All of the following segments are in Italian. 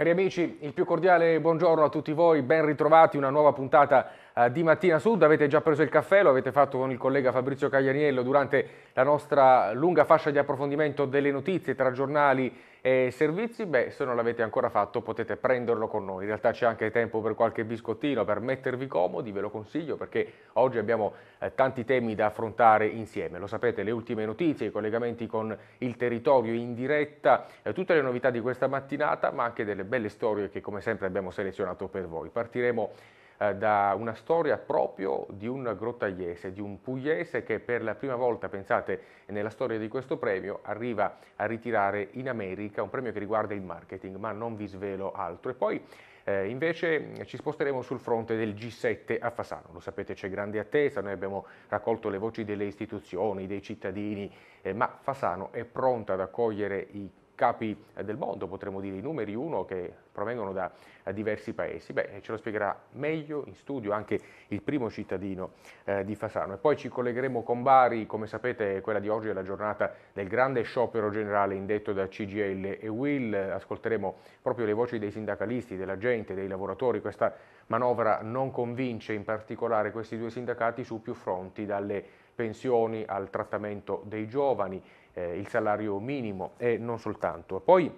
Cari amici, il più cordiale buongiorno a tutti voi, ben ritrovati, una nuova puntata eh, di Mattina Sud. Avete già preso il caffè, lo avete fatto con il collega Fabrizio Caglianiello durante la nostra lunga fascia di approfondimento delle notizie tra giornali e servizi? Beh, se non l'avete ancora fatto potete prenderlo con noi. In realtà c'è anche tempo per qualche biscottino, per mettervi comodi, ve lo consiglio perché oggi abbiamo eh, tanti temi da affrontare insieme. Lo sapete, le ultime notizie, i collegamenti con il territorio in diretta, eh, tutte le novità di questa mattinata, ma anche delle belle storie che come sempre abbiamo selezionato per voi. Partiremo eh, da una storia proprio di un grottagliese, di un pugliese che per la prima volta, pensate, nella storia di questo premio arriva a ritirare in America un premio che riguarda il marketing, ma non vi svelo altro. E poi eh, invece ci sposteremo sul fronte del G7 a Fasano, lo sapete c'è grande attesa, noi abbiamo raccolto le voci delle istituzioni, dei cittadini, eh, ma Fasano è pronta ad accogliere i capi eh, del mondo, potremmo dire i numeri uno che provengono da eh, diversi paesi. Beh, eh, ce lo spiegherà meglio in studio anche il primo cittadino eh, di Fasano. E poi ci collegheremo con Bari, come sapete quella di oggi è la giornata del grande sciopero generale indetto da CGL e Will, ascolteremo proprio le voci dei sindacalisti, della gente, dei lavoratori, questa manovra non convince in particolare questi due sindacati su più fronti, dalle pensioni al trattamento dei giovani, eh, il salario minimo e non soltanto. Poi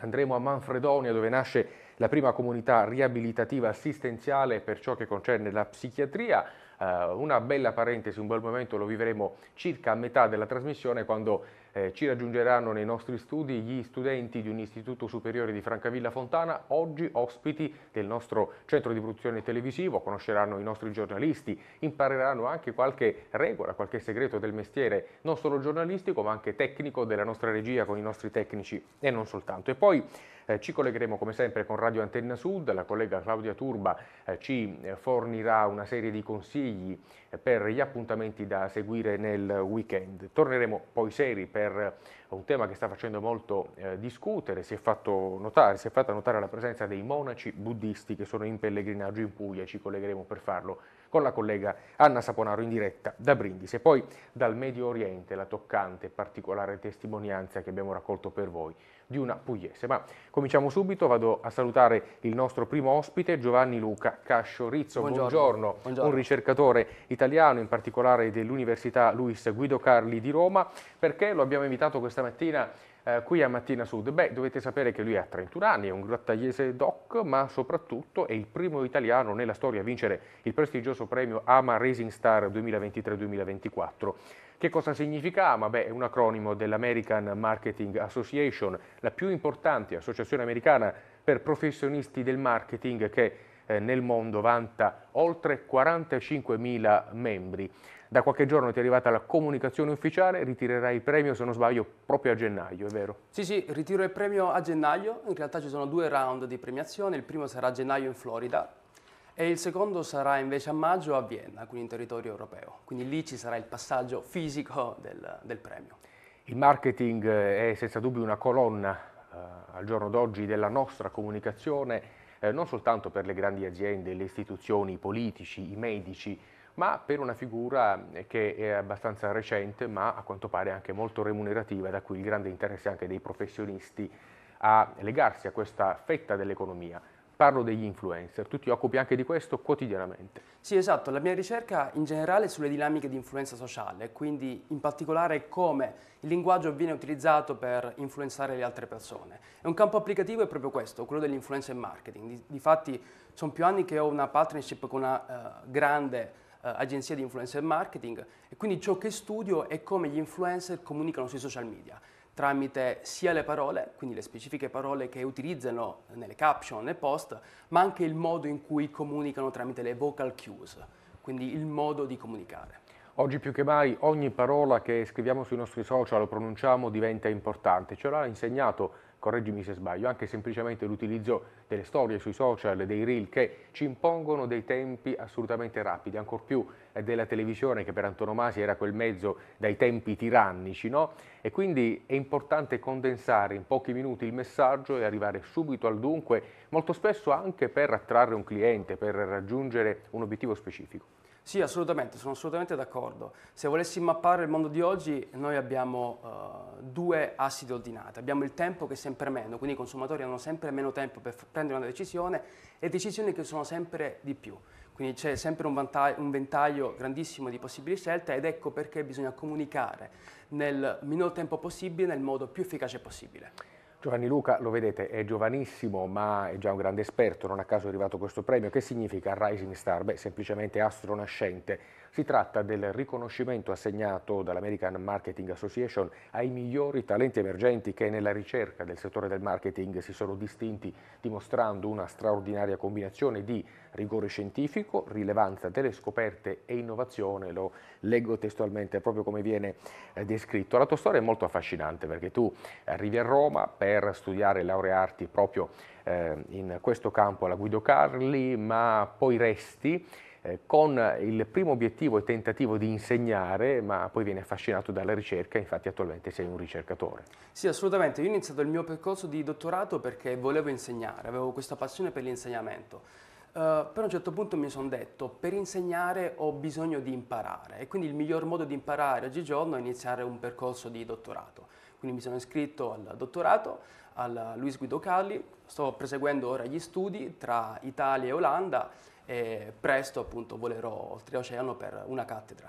andremo a Manfredonia dove nasce la prima comunità riabilitativa assistenziale per ciò che concerne la psichiatria. Eh, una bella parentesi, un bel momento lo vivremo circa a metà della trasmissione quando eh, ci raggiungeranno nei nostri studi gli studenti di un istituto superiore di Francavilla Fontana, oggi ospiti del nostro centro di produzione televisivo, conosceranno i nostri giornalisti, impareranno anche qualche regola, qualche segreto del mestiere non solo giornalistico ma anche tecnico della nostra regia con i nostri tecnici e non soltanto. E poi eh, ci collegheremo come sempre con Radio Antenna Sud, la collega Claudia Turba eh, ci fornirà una serie di consigli eh, per gli appuntamenti da seguire nel weekend. Torneremo poi seri per un tema che sta facendo molto eh, discutere, si è, notare, si è, fatta notare la presenza dei monaci buddisti che sono in pellegrinaggio in Puglia, ci collegheremo per farlo con la collega Anna Saponaro in diretta da Brindisi. E poi dal Medio Oriente la toccante e particolare testimonianza che abbiamo raccolto per voi di una pugliese. Ma cominciamo subito, vado a salutare il nostro primo ospite, Giovanni Luca Cascio Rizzo. Buongiorno. Buongiorno. Buongiorno. un ricercatore italiano, in particolare dell'Università Luis Guido Carli di Roma, perché lo abbiamo invitato questa stamattina eh, qui a Mattina Sud? Beh, dovete sapere che lui ha 31 anni, è un grattagliese doc, ma soprattutto è il primo italiano nella storia a vincere il prestigioso premio AMA Racing Star 2023-2024. Che cosa significa AMA? Beh, è un acronimo dell'American Marketing Association, la più importante associazione americana per professionisti del marketing che eh, nel mondo vanta oltre 45.000 membri. Da qualche giorno ti è arrivata la comunicazione ufficiale, ritirerai il premio se non sbaglio proprio a gennaio, è vero? Sì, sì, ritiro il premio a gennaio, in realtà ci sono due round di premiazione, il primo sarà a gennaio in Florida e il secondo sarà invece a maggio a Vienna, quindi in territorio europeo, quindi lì ci sarà il passaggio fisico del, del premio. Il marketing eh, è senza dubbio una colonna eh, al giorno d'oggi della nostra comunicazione, eh, non soltanto per le grandi aziende, le istituzioni, i politici, i medici, ma per una figura eh, che è abbastanza recente ma a quanto pare anche molto remunerativa, da cui il grande interesse anche dei professionisti a legarsi a questa fetta dell'economia. Parlo degli influencer, tu ti occupi anche di questo quotidianamente. Sì, esatto, la mia ricerca in generale è sulle dinamiche di influenza sociale, quindi in particolare come il linguaggio viene utilizzato per influenzare le altre persone. E un campo applicativo è proprio questo, quello dell'influencer marketing. Difatti sono più anni che ho una partnership con una uh, grande eh, agenzia di influencer marketing e quindi ciò che studio è come gli influencer comunicano sui social media tramite sia le parole, quindi le specifiche parole che utilizzano nelle caption, nei post, ma anche il modo in cui comunicano tramite le vocal cues, quindi il modo di comunicare. Oggi più che mai ogni parola che scriviamo sui nostri social o pronunciamo diventa importante. Ce l'ha insegnato, correggimi se sbaglio, anche semplicemente l'utilizzo delle storie sui social, dei reel che ci impongono dei tempi assolutamente rapidi, ancor più eh, della televisione che per antonomasia era quel mezzo dai tempi tirannici, no? E quindi è importante condensare in pochi minuti il messaggio e arrivare subito al dunque, molto spesso anche per attrarre un cliente, per raggiungere un obiettivo specifico. Sì, assolutamente, sono assolutamente d'accordo. Se volessi mappare il mondo di oggi, noi abbiamo uh, due assi di ordinate. Abbiamo il tempo che è sempre meno, quindi i consumatori hanno sempre meno tempo per, per prendere una decisione e decisioni che sono sempre di più. Quindi c'è sempre un, un, ventaglio grandissimo di possibili scelte ed ecco perché bisogna comunicare nel minor tempo possibile, nel modo più efficace possibile. Giovanni Luca, lo vedete, è giovanissimo ma è già un grande esperto, non a caso è arrivato questo premio. Che significa Rising Star? Beh, semplicemente astronascente si tratta del riconoscimento assegnato dall'American Marketing Association ai migliori talenti emergenti che nella ricerca del settore del marketing si sono distinti dimostrando una straordinaria combinazione di rigore scientifico, rilevanza delle scoperte e innovazione, lo leggo testualmente proprio come viene eh, descritto. La tua storia è molto affascinante perché tu arrivi a Roma per studiare e laurearti proprio eh, in questo campo alla Guido Carli, ma poi resti eh, con il primo obiettivo e tentativo di insegnare, ma poi viene affascinato dalla ricerca, infatti attualmente sei un ricercatore. Sì, assolutamente. Io ho iniziato il mio percorso di dottorato perché volevo insegnare, avevo questa passione per l'insegnamento. Uh, però a un certo punto mi sono detto, per insegnare ho bisogno di imparare e quindi il miglior modo di imparare oggigiorno è iniziare un percorso di dottorato. Quindi mi sono iscritto al dottorato, al Luis Guido Calli, sto proseguendo ora gli studi tra Italia e Olanda e presto appunto volerò oltreoceano per una cattedra.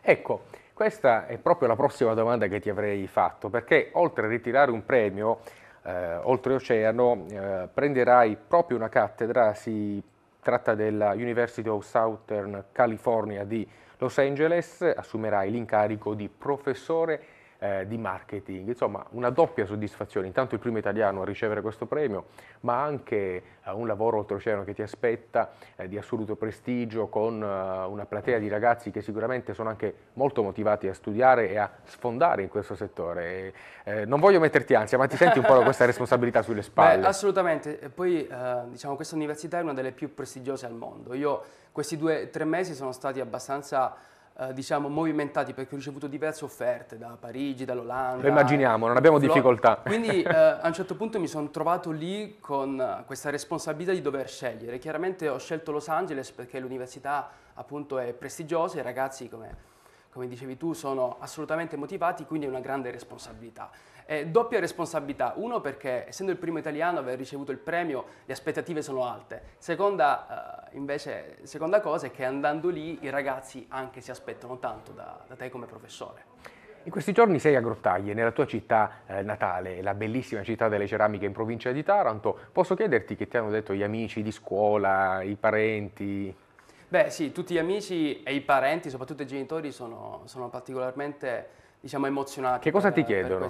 Ecco, questa è proprio la prossima domanda che ti avrei fatto, perché oltre a ritirare un premio eh, oltreoceano, eh, prenderai proprio una cattedra, si tratta della University of Southern California di Los Angeles, assumerai l'incarico di professore eh, di marketing. Insomma, una doppia soddisfazione, intanto il primo italiano a ricevere questo premio, ma anche eh, un lavoro oltreoceano che ti aspetta eh, di assoluto prestigio con eh, una platea di ragazzi che sicuramente sono anche molto motivati a studiare e a sfondare in questo settore. E, eh, non voglio metterti ansia, ma ti senti un po' questa responsabilità sulle spalle? Beh, assolutamente, e poi eh, diciamo questa università è una delle più prestigiose al mondo. Io questi due o tre mesi sono stati abbastanza eh, diciamo, movimentati perché ho ricevuto diverse offerte da Parigi, dall'Olanda. Lo immaginiamo, non abbiamo difficoltà. Quindi eh, a un certo punto mi sono trovato lì con questa responsabilità di dover scegliere. Chiaramente ho scelto Los Angeles perché l'università appunto è prestigiosa, i ragazzi come come dicevi tu, sono assolutamente motivati, quindi è una grande responsabilità. Eh, doppia responsabilità, uno perché essendo il primo italiano a aver ricevuto il premio le aspettative sono alte, seconda, eh, invece, seconda cosa è che andando lì i ragazzi anche si aspettano tanto da, da te come professore. In questi giorni sei a Grottaglie, nella tua città eh, natale, la bellissima città delle ceramiche in provincia di Taranto. Posso chiederti che ti hanno detto gli amici di scuola, i parenti? Beh sì, tutti gli amici e i parenti, soprattutto i genitori, sono, sono particolarmente diciamo, emozionati. Che cosa per, ti chiedono?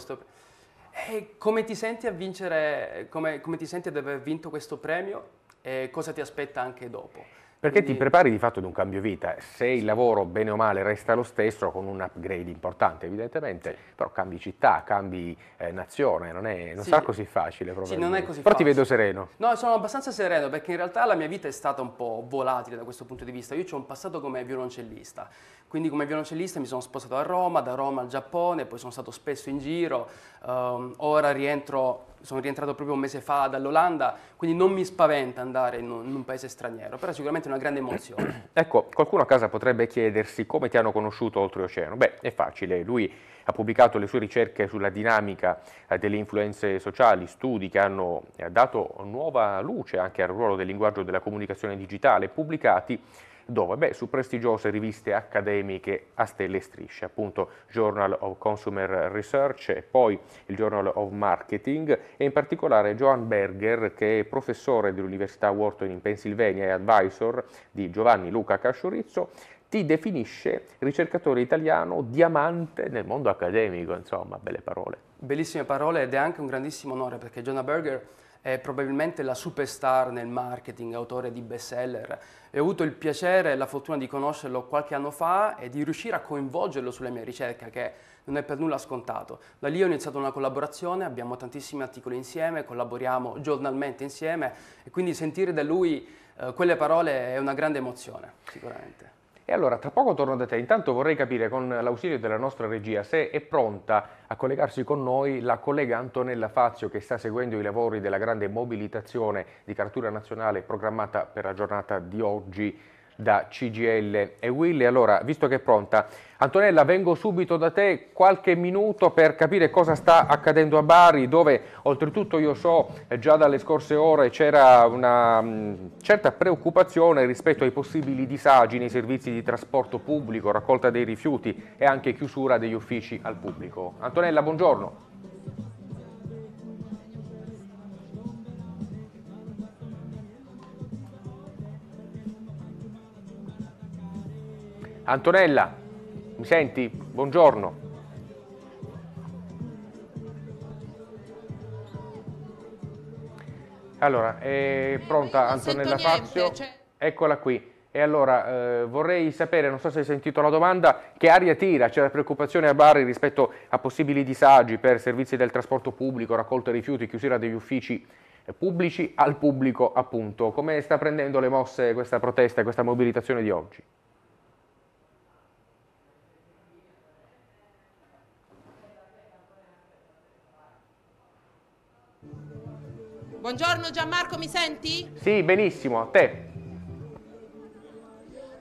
Eh, come ti senti a vincere, come, come ti senti ad aver vinto questo premio e cosa ti aspetta anche dopo? Perché Quindi... ti prepari di fatto ad un cambio vita, se il lavoro bene o male resta lo stesso con un upgrade importante evidentemente, sì. però cambi città, cambi eh, nazione, non, è, non sì. sarà così facile proprio. Sì, non è così però facile. ti vedo sereno. No, sono abbastanza sereno perché in realtà la mia vita è stata un po' volatile da questo punto di vista, io ho un passato come violoncellista, quindi come violoncellista mi sono spostato a Roma, da Roma al Giappone, poi sono stato spesso in giro, um, ora rientro sono rientrato proprio un mese fa dall'Olanda, quindi non mi spaventa andare in un, in un paese straniero, però sicuramente è una grande emozione. ecco, qualcuno a casa potrebbe chiedersi come ti hanno conosciuto oltreoceano. Beh, è facile, lui ha pubblicato le sue ricerche sulla dinamica eh, delle influenze sociali, studi che hanno eh, dato nuova luce anche al ruolo del linguaggio della comunicazione digitale, pubblicati dove? Beh, su prestigiose riviste accademiche a stelle e strisce, appunto Journal of Consumer Research e poi il Journal of Marketing e in particolare Joan Berger che è professore dell'Università Wharton in Pennsylvania e advisor di Giovanni Luca Casciurizzo ti definisce ricercatore italiano diamante nel mondo accademico, insomma, belle parole. Bellissime parole ed è anche un grandissimo onore perché Jonah Berger è probabilmente la superstar nel marketing, autore di bestseller. E ho avuto il piacere e la fortuna di conoscerlo qualche anno fa e di riuscire a coinvolgerlo sulla mia ricerca, che non è per nulla scontato. Da lì ho iniziato una collaborazione, abbiamo tantissimi articoli insieme, collaboriamo giornalmente insieme e quindi sentire da lui eh, quelle parole è una grande emozione, sicuramente. E allora, tra poco torno da te. Intanto vorrei capire con l'ausilio della nostra regia se è pronta a collegarsi con noi la collega Antonella Fazio che sta seguendo i lavori della grande mobilitazione di cartura nazionale programmata per la giornata di oggi da CGL e Willy. Allora, visto che è pronta, Antonella, vengo subito da te qualche minuto per capire cosa sta accadendo a Bari, dove oltretutto io so eh, già dalle scorse ore c'era una mh, mm, certa preoccupazione rispetto ai possibili disagi nei servizi di trasporto pubblico, raccolta dei rifiuti e anche chiusura degli uffici al pubblico. Antonella, buongiorno. Antonella, mi senti? Buongiorno. Allora, è pronta Antonella Fazio? Cioè- Eccola qui. E allora eh, vorrei sapere, non so se hai sentito la domanda, che aria tira? C'è la preoccupazione a Bari rispetto a possibili disagi per servizi del trasporto pubblico, raccolta rifiuti, chiusura degli uffici eh, pubblici al pubblico appunto. Come sta prendendo le mosse questa protesta, e questa mobilitazione di oggi? Buongiorno Gianmarco, mi senti? Sì, benissimo, a te.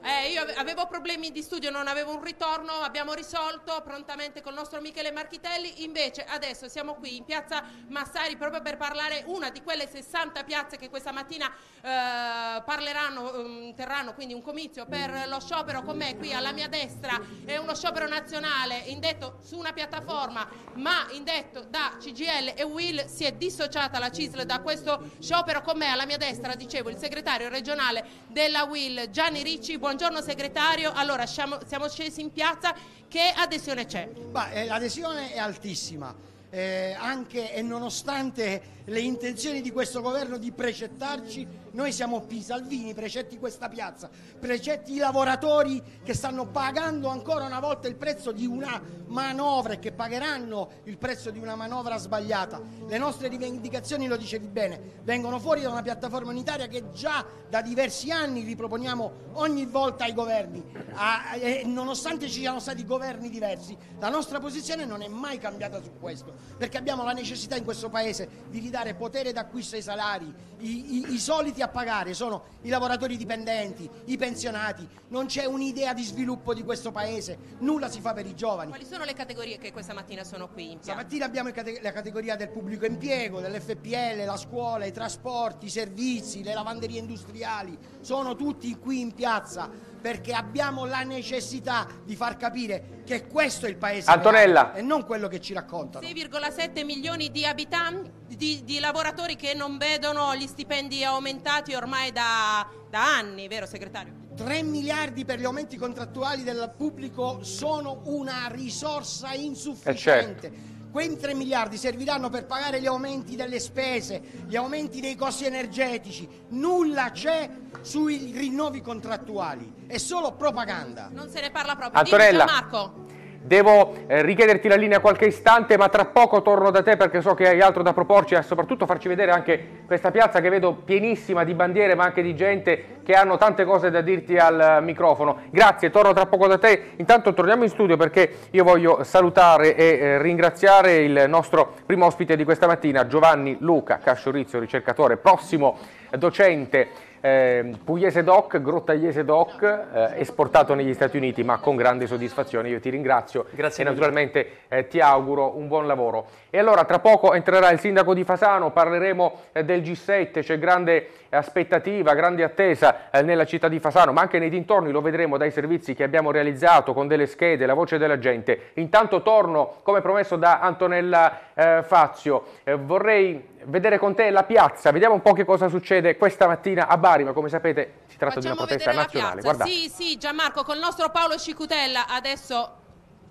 Eh, io avevo problemi di studio, non avevo un ritorno, abbiamo risolto prontamente con il nostro Michele Marchitelli, invece adesso siamo qui in piazza Massari proprio per parlare una di quelle 60 piazze che questa mattina eh, parleranno, ehm, terranno quindi un comizio per lo sciopero con me qui alla mia destra, è uno sciopero nazionale indetto su una piattaforma ma indetto da CGL e Will, si è dissociata la CISL da questo sciopero con me alla mia destra, dicevo il segretario regionale della Will Gianni Ricci, buongiorno buongiorno segretario, allora siamo, siamo scesi in piazza, che adesione c'è? Beh, l'adesione è altissima. Eh, anche e nonostante le intenzioni di questo governo di precettarci noi siamo P, Salvini, precetti questa piazza, precetti i lavoratori che stanno pagando ancora una volta il prezzo di una manovra e che pagheranno il prezzo di una manovra sbagliata. Le nostre rivendicazioni, lo dicevi bene, vengono fuori da una piattaforma unitaria che già da diversi anni riproponiamo ogni volta ai governi. Ah, e nonostante ci siano stati governi diversi, la nostra posizione non è mai cambiata su questo, perché abbiamo la necessità in questo Paese di ridare potere d'acquisto ai salari, i, i, i soliti costretti a pagare sono i lavoratori dipendenti, i pensionati, non c'è un'idea di sviluppo di questo paese, nulla si fa per i giovani. Quali sono le categorie che questa mattina sono qui in piazza? Stamattina abbiamo la categoria del pubblico impiego, dell'FPL, la scuola, i trasporti, i servizi, le lavanderie industriali, sono tutti qui in piazza perché abbiamo la necessità di far capire che questo è il paese Antonella. e non quello che ci raccontano. 6,7 milioni di abitanti, di, di, lavoratori che non vedono gli stipendi aumentati ormai da, da anni, vero segretario? 3 miliardi per gli aumenti contrattuali del pubblico sono una risorsa eh, certo. insufficiente quei 3 miliardi serviranno per pagare gli aumenti delle spese, gli aumenti dei costi energetici, nulla c'è sui rinnovi contrattuali, è solo propaganda. Non se ne parla proprio. Antonella. Dimmi, Marco devo eh, richiederti la linea qualche istante, ma tra poco torno da te perché so che hai altro da proporci e soprattutto farci vedere anche questa piazza che vedo pienissima di bandiere, ma anche di gente che hanno tante cose da dirti al microfono. Grazie, torno tra poco da te. Intanto torniamo in studio perché io voglio salutare e eh, ringraziare il nostro primo ospite di questa mattina, Giovanni Luca Casciorizio, ricercatore, prossimo docente eh, Pugliese Doc, Grottagliese Doc, eh, esportato negli Stati Uniti ma con grande soddisfazione, io ti ringrazio Grazie e naturalmente eh, ti auguro un buon lavoro. E allora tra poco entrerà il sindaco di Fasano, parleremo eh, del G7, c'è grande aspettativa, grande attesa eh, nella città di Fasano, ma anche nei dintorni, lo vedremo dai servizi che abbiamo realizzato con delle schede, la voce della gente. Intanto torno, come promesso da Antonella eh, Fazio, eh, vorrei vedere con te la piazza, vediamo un po' che cosa succede questa mattina a Bari, ma come sapete si tratta Facciamo di una protesta nazionale. Sì, sì, Gianmarco, con il nostro Paolo Cicutella adesso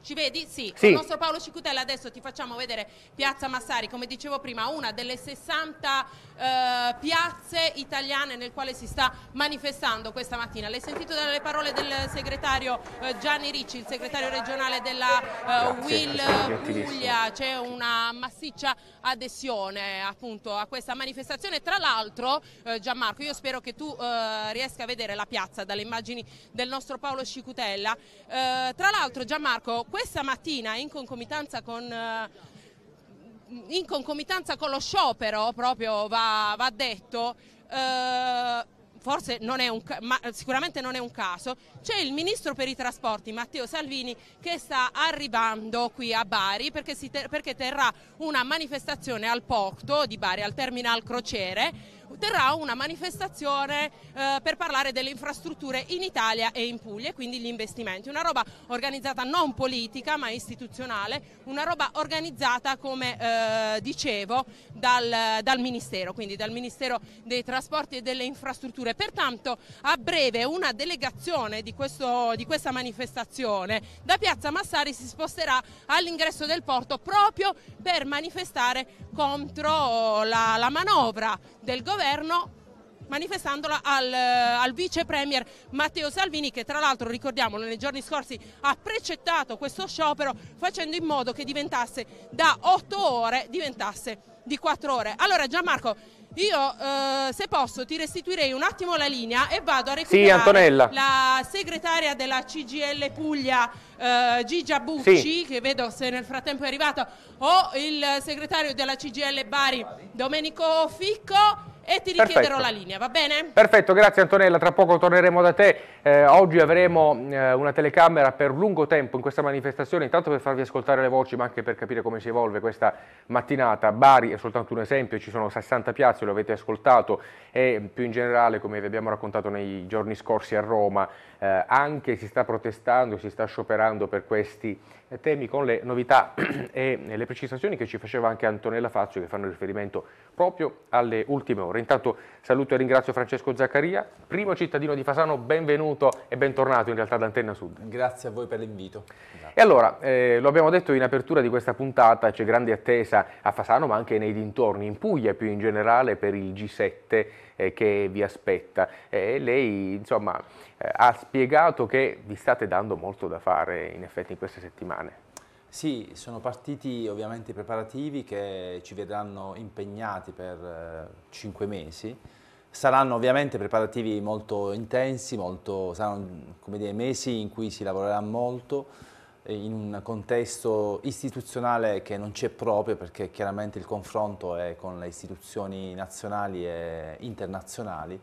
ci vedi? Sì. sì. il nostro Paolo Cicutella adesso ti facciamo vedere Piazza Massari, come dicevo prima, una delle 60 eh, piazze italiane nel quale si sta manifestando questa mattina. L'hai sentito dalle parole del segretario eh, Gianni Ricci, il segretario regionale della eh, Will Puglia, c'è una massiccia adesione appunto a questa manifestazione. Tra l'altro eh, Gianmarco, io spero che tu eh, riesca a vedere la piazza dalle immagini del nostro Paolo Scicutella. tra l'altro Gianmarco, questa mattina in concomitanza con in concomitanza con lo sciopero, proprio va, va detto, eh, forse non è un, ma sicuramente non è un caso, c'è il ministro per i trasporti Matteo Salvini che sta arrivando qui a Bari perché, ter perché terrà una manifestazione al porto di Bari, al terminal crociere terrà una manifestazione eh, per parlare delle infrastrutture in Italia e in Puglia e quindi gli investimenti. Una roba organizzata non politica ma istituzionale, una roba organizzata come eh, dicevo dal, dal, Ministero, quindi dal Ministero dei Trasporti e delle Infrastrutture. Pertanto a breve una delegazione di, questo, di questa manifestazione da Piazza Massari si sposterà all'ingresso del porto proprio per manifestare contro la, la manovra del governo governo manifestandola al, eh, al, vice premier Matteo Salvini che tra l'altro ricordiamo nei giorni scorsi ha precettato questo sciopero facendo in modo che diventasse da 8 ore diventasse di 4 ore. Allora Gianmarco io eh, se posso ti restituirei un attimo la linea e vado a recuperare sì, la segretaria della CGL Puglia eh, Gigia Bucci sì. che vedo se nel frattempo è arrivato o il segretario della CGL Bari Domenico Ficco e ti richiederò Perfetto. la linea, va bene? Perfetto, grazie Antonella, tra poco torneremo da te. Eh, oggi avremo eh, una telecamera per lungo tempo in questa manifestazione, intanto per farvi ascoltare le voci ma anche per capire come si evolve questa mattinata. Bari è soltanto un esempio, ci sono 60 piazze, lo avete ascoltato e più in generale, come vi abbiamo raccontato nei giorni scorsi a Roma, eh, anche si sta protestando, si sta scioperando per questi eh, temi con le novità e eh, le precisazioni che ci faceva anche Antonella Fazio che fanno riferimento proprio alle ultime ore. Intanto saluto e ringrazio Francesco Zaccaria, primo cittadino di Fasano, benvenuto e bentornato in realtà ad Antenna Sud. Grazie a voi per l'invito. E allora, eh, lo abbiamo detto in apertura di questa puntata, c'è grande attesa a Fasano ma anche nei dintorni, in Puglia più in generale per il G7 eh, che vi aspetta. Eh, lei insomma, eh, ha spiegato che vi state dando molto da fare in effetti in queste settimane. Sì, sono partiti ovviamente i preparativi che ci vedranno impegnati per eh, cinque mesi. Saranno ovviamente preparativi molto intensi, molto, saranno dire, mesi in cui si lavorerà molto eh, in un contesto istituzionale che non c'è proprio perché chiaramente il confronto è con le istituzioni nazionali e internazionali,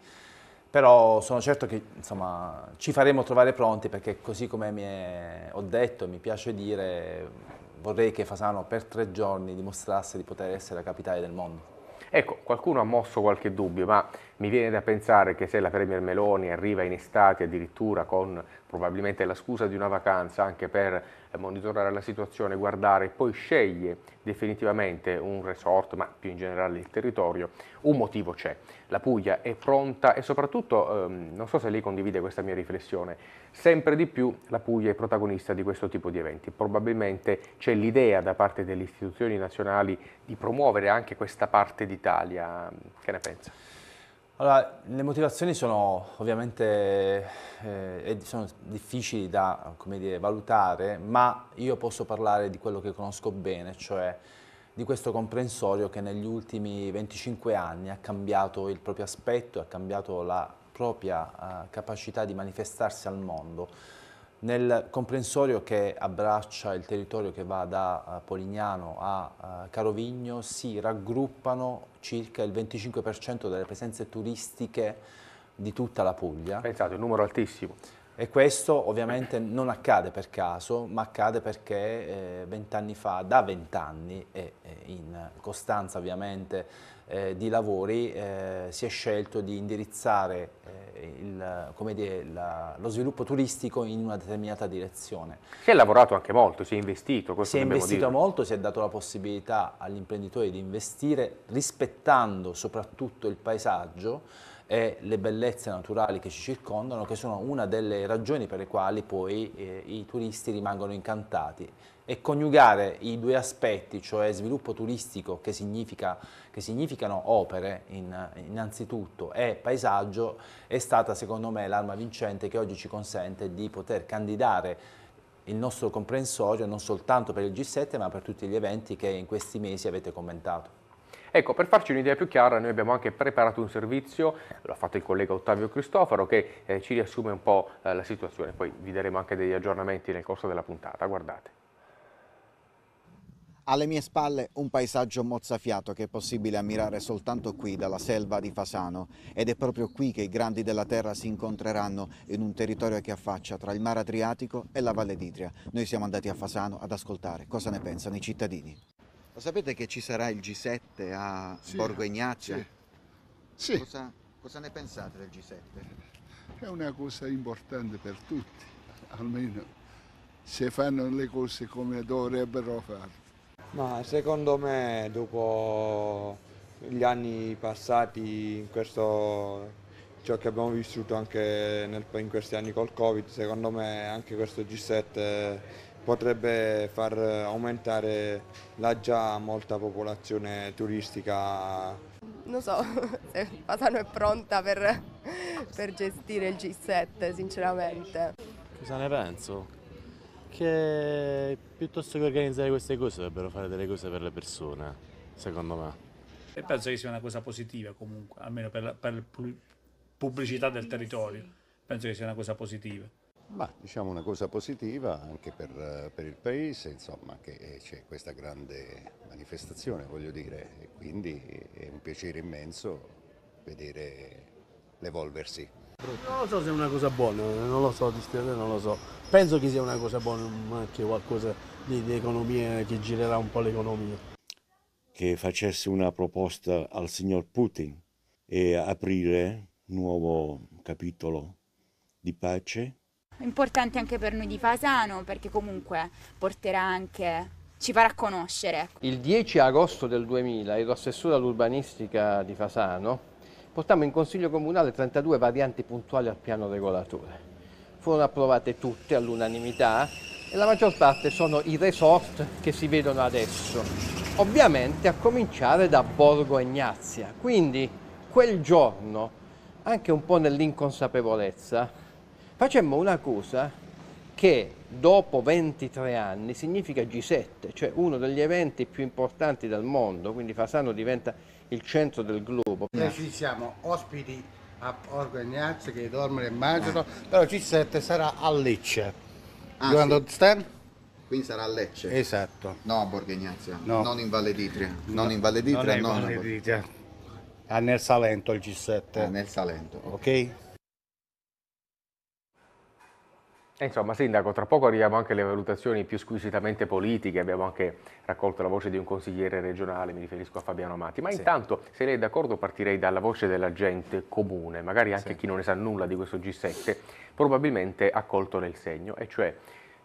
però sono certo che insomma, ci faremo trovare pronti perché così come è, ho detto, mi piace dire, vorrei che Fasano per tre giorni dimostrasse di poter essere la capitale del mondo. Ecco, qualcuno ha mosso qualche dubbio, ma mi viene da pensare che se la Premier Meloni arriva in estate addirittura con probabilmente la scusa di una vacanza anche per eh, monitorare la situazione, guardare e poi sceglie definitivamente un resort, ma più in generale il territorio, un motivo c'è. La Puglia è pronta e soprattutto, ehm, non so se lei condivide questa mia riflessione, sempre di più la Puglia è protagonista di questo tipo di eventi. Probabilmente c'è l'idea da parte delle istituzioni nazionali di promuovere anche questa parte d'Italia. Che ne pensa? Allora, le motivazioni sono ovviamente eh, sono difficili da dire, valutare, ma io posso parlare di quello che conosco bene, cioè di questo comprensorio che negli ultimi 25 anni ha cambiato il proprio aspetto, ha cambiato la propria eh, capacità di manifestarsi al mondo. Nel comprensorio che abbraccia il territorio che va da eh, Polignano a eh, Carovigno si raggruppano circa il 25% delle presenze turistiche di tutta la Puglia. Pensate, un numero altissimo. E questo ovviamente non accade per caso, ma accade perché eh, vent'anni fa, da vent'anni e eh, in costanza ovviamente eh, di lavori eh, si è scelto di indirizzare eh, il, dire, la, lo sviluppo turistico in una determinata direzione. Si è lavorato anche molto, si è investito. Si è investito dire. molto, si è dato la possibilità all'imprenditore di investire rispettando soprattutto il paesaggio e le bellezze naturali che ci circondano, che sono una delle ragioni per le quali poi eh, i turisti rimangono incantati e coniugare i due aspetti, cioè sviluppo turistico che, significa, che significano opere in, innanzitutto e paesaggio, è stata secondo me l'arma vincente che oggi ci consente di poter candidare il nostro comprensorio non soltanto per il G7 ma per tutti gli eventi che in questi mesi avete commentato. Ecco, per farci un'idea più chiara, noi abbiamo anche preparato un servizio, l'ha fatto il collega Ottavio Cristoforo, che eh, ci riassume un po' eh, la situazione, poi vi daremo anche degli aggiornamenti nel corso della puntata, guardate. Alle mie spalle un paesaggio mozzafiato che è possibile ammirare soltanto qui dalla selva di Fasano ed è proprio qui che i grandi della terra si incontreranno in un territorio che affaccia tra il mare Adriatico e la Valle d'Itria. Noi siamo andati a Fasano ad ascoltare cosa ne pensano i cittadini. Lo sapete che ci sarà il G7 a sì, Borgo Ignazio? Sì. Cosa, cosa ne pensate del G7? È una cosa importante per tutti, almeno se fanno le cose come dovrebbero farlo. Ma secondo me dopo gli anni passati, in questo, ciò che abbiamo vissuto anche nel, in questi anni col Covid, secondo me anche questo G7 potrebbe far aumentare la già molta popolazione turistica. Non so se Fasano è pronta per, per gestire il G7, sinceramente. Cosa ne penso? perché piuttosto che organizzare queste cose dovrebbero fare delle cose per le persone, secondo me. E penso che sia una cosa positiva comunque, almeno per la, per pubblicità del territorio, penso che sia una cosa positiva. Ma diciamo una cosa positiva anche per, per il paese, insomma, che eh, c'è questa grande manifestazione, voglio dire, e quindi è un piacere immenso vedere l'evolversi. Non lo so se è una cosa buona, eh, non lo so, non lo so. Penso che sia una cosa buona, ma anche qualcosa di, di economia che girerà un po' l'economia. Che facesse una proposta al signor Putin e aprire un nuovo capitolo di pace. Importante anche per noi di Fasano perché comunque porterà anche ci farà conoscere. Ecco. Il 10 agosto del 2000 il assessore all'urbanistica di Fasano Portammo in Consiglio Comunale 32 varianti puntuali al piano regolatore. Furono approvate tutte all'unanimità e la maggior parte sono i resort che si vedono adesso. Ovviamente a cominciare da Borgo Ignazia. Quindi quel giorno, anche un po' nell'inconsapevolezza, facemmo una cosa che dopo 23 anni significa G7, cioè uno degli eventi più importanti del mondo, quindi Fasano diventa il centro del globo. Noi ci siamo ospiti a Porco Ignazio che dormono e maggio, eh. però G7 sarà a Lecce. Ah, you sì. understand? Quindi sarà a Lecce. Esatto. No, a Borgo Ignazio, no. non in Valle d'Itria. Non in Valle d'Itria, non, non Valle d'Itria. A Nel Salento il G7. A Nel Salento. Ok? okay? Eh, insomma, Sindaco, tra poco arriviamo anche alle valutazioni più squisitamente politiche, abbiamo anche raccolto la voce di un consigliere regionale, mi riferisco a Fabiano Amati, ma sì. intanto, se lei è d'accordo, partirei dalla voce della gente comune, magari anche sì. chi non ne sa nulla di questo G7, probabilmente ha colto nel segno, e cioè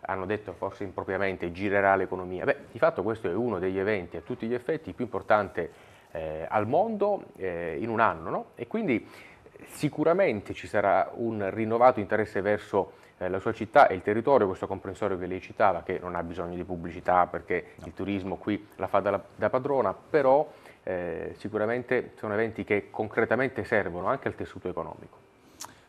hanno detto forse impropriamente girerà l'economia. Beh, di fatto questo è uno degli eventi a tutti gli effetti più importante eh, al mondo eh, in un anno, no? E quindi Sicuramente ci sarà un rinnovato interesse verso eh, la sua città e il territorio, questo comprensorio che lei citava, che non ha bisogno di pubblicità perché no. il turismo qui la fa da, da padrona, però eh, sicuramente sono eventi che concretamente servono anche al tessuto economico.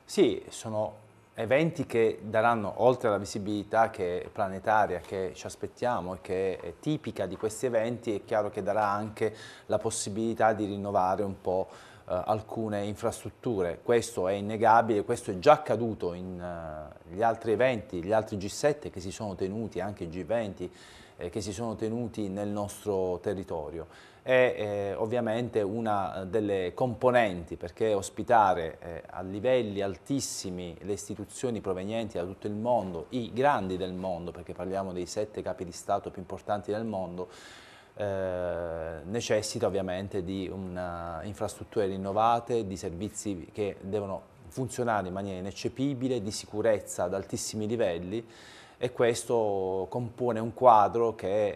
Sì, sono eventi che daranno, oltre alla visibilità che planetaria che ci aspettiamo e che è tipica di questi eventi, è chiaro che darà anche la possibilità di rinnovare un po' Eh, alcune infrastrutture. Questo è innegabile, questo è già accaduto in eh, gli altri eventi, gli altri G7 che si sono tenuti, anche G20, eh, che si sono tenuti nel nostro territorio. È eh, ovviamente una eh, delle componenti perché ospitare eh, a livelli altissimi le istituzioni provenienti da tutto il mondo, i grandi del mondo, perché parliamo dei sette capi di Stato più importanti del mondo, eh, necessita ovviamente di infrastrutture rinnovate, di servizi che devono funzionare in maniera ineccepibile, di sicurezza ad altissimi livelli e questo compone un quadro che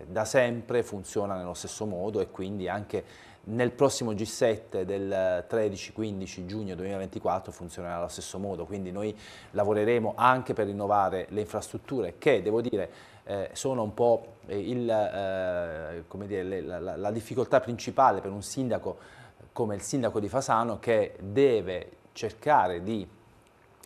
eh, da sempre funziona nello stesso modo e quindi anche nel prossimo G7 del 13-15 giugno 2024 funzionerà allo stesso modo, quindi noi lavoreremo anche per rinnovare le infrastrutture che, devo dire, eh, sono un po' il, eh, dire, la, la difficoltà principale per un sindaco come il sindaco di Fasano che deve cercare di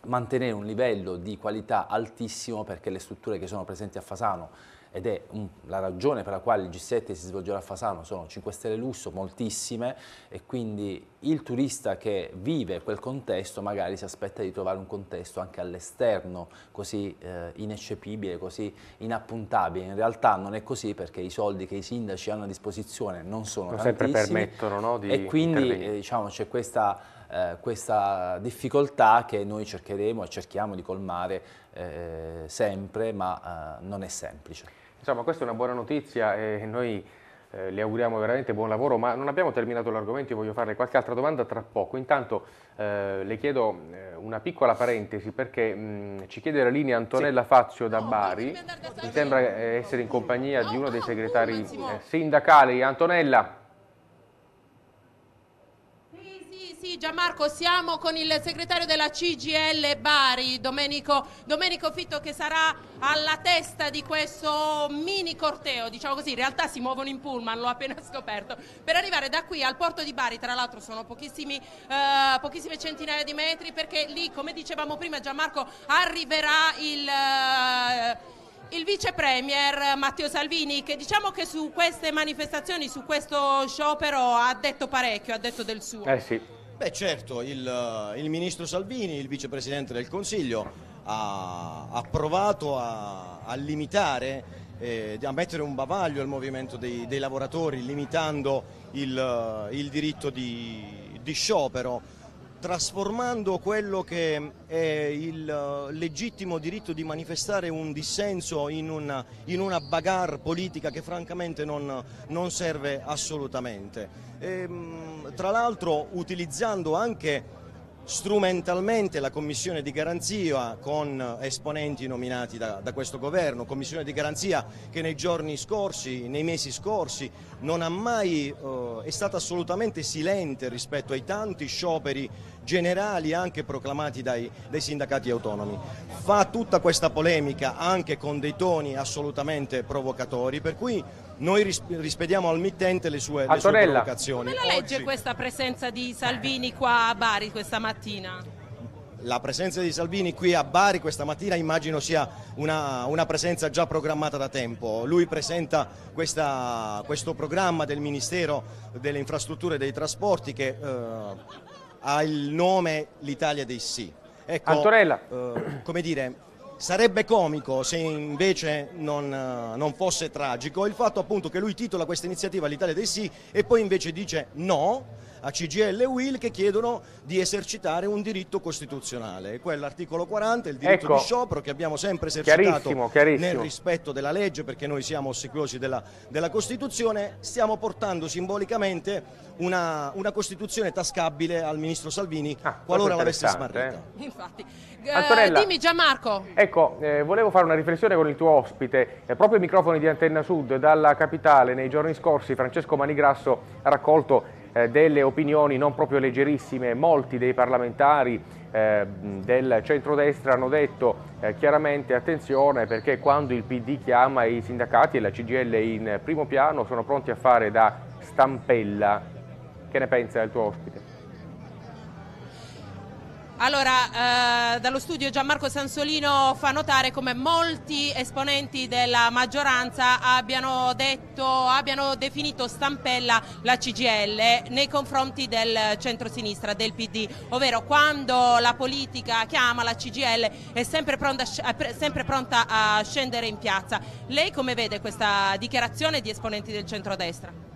mantenere un livello di qualità altissimo perché le strutture che sono presenti a Fasano ed è um, la ragione per la quale il G7 si svolgerà a Fasano, sono 5 stelle lusso, moltissime e quindi il turista che vive quel contesto magari si aspetta di trovare un contesto anche all'esterno così eh, ineccepibile, così inappuntabile. In realtà non è così perché i soldi che i sindaci hanno a disposizione non sono non sempre permettono no, di e quindi eh, diciamo, c'è questa, eh, questa difficoltà che noi cercheremo e cerchiamo di colmare eh, sempre, ma eh, non è semplice. Insomma, questa è una buona notizia e noi eh, le auguriamo veramente buon lavoro, ma non abbiamo terminato l'argomento, io voglio farle qualche altra domanda tra poco. Intanto eh, le chiedo eh, una piccola parentesi perché mh, ci chiede la linea Antonella Fazio da oh, Bari, mi sembra essere in compagnia di oh, uno dei oh, segretari eh, sindacali. Antonella. Sì, Gianmarco, siamo con il segretario della CGL Bari, Domenico, Domenico, Fitto, che sarà alla testa di questo mini corteo, diciamo così, in realtà si muovono in pullman, l'ho appena scoperto, per arrivare da qui al porto di Bari, tra l'altro sono eh, pochissime centinaia di metri, perché lì, come dicevamo prima, Gianmarco arriverà il... Eh, il vice premier Matteo Salvini che diciamo che su queste manifestazioni, su questo sciopero ha detto parecchio, ha detto del suo. Eh sì. Beh certo, il, eh, il ministro Salvini, il vicepresidente del Consiglio, ha, ha provato a, a limitare eh, a mettere un bavaglio al movimento dei, dei lavoratori limitando il, eh, il diritto di, di sciopero trasformando quello che è il eh, legittimo diritto di manifestare un dissenso in una, in una bagarre politica che francamente non, non serve assolutamente. E, ehm, tra l'altro utilizzando anche strumentalmente la commissione di garanzia con esponenti nominati da, da, questo governo, commissione di garanzia che nei giorni scorsi, nei mesi scorsi non ha mai, eh, è stata assolutamente silente rispetto ai tanti scioperi generali anche proclamati dai, dai sindacati autonomi. Fa tutta questa polemica anche con dei toni assolutamente provocatori per cui noi rispediamo al mittente le sue, le sue provocazioni. Come la legge Oggi... questa presenza di Salvini qua a Bari questa mattina? La presenza di Salvini qui a Bari questa mattina immagino sia una, una presenza già programmata da tempo. Lui presenta questa, questo programma del Ministero delle Infrastrutture e dei Trasporti che eh, ha il nome L'Italia dei Sì. Ecco, Antonella. Eh, come dire, Sarebbe comico se invece non, non, fosse tragico il fatto appunto che lui titola questa iniziativa l'Italia dei sì e poi invece dice no a CGL e Will che chiedono di esercitare un diritto costituzionale, quell'articolo 40, il diritto ecco, di sciopero che abbiamo sempre esercitato chiarissimo, chiarissimo. nel rispetto della legge perché noi siamo ossequiosi della, della Costituzione, stiamo portando simbolicamente una, una, Costituzione tascabile al Ministro Salvini ah, qualora l'avesse smarrita. Eh? Infatti. Eh, Antonella, dimmi Gianmarco. Ecco, eh, volevo fare una riflessione con il tuo ospite, eh, proprio ai microfoni di Antenna Sud, dalla capitale nei giorni scorsi Francesco Manigrasso ha raccolto eh, delle opinioni non proprio leggerissime, molti dei parlamentari eh, del centrodestra hanno detto eh, chiaramente attenzione perché quando il PD chiama i sindacati e la CGL in primo piano sono pronti a fare da stampella. Che ne pensa il tuo ospite? Allora, eh, dallo studio Gianmarco Sansolino fa notare come molti esponenti della maggioranza abbiano, detto, abbiano definito stampella la CGL nei confronti del centro-sinistra, del PD, ovvero quando la politica chiama la CGL è sempre pronta, sempre pronta a scendere in piazza. Lei come vede questa dichiarazione di esponenti del centro-destra?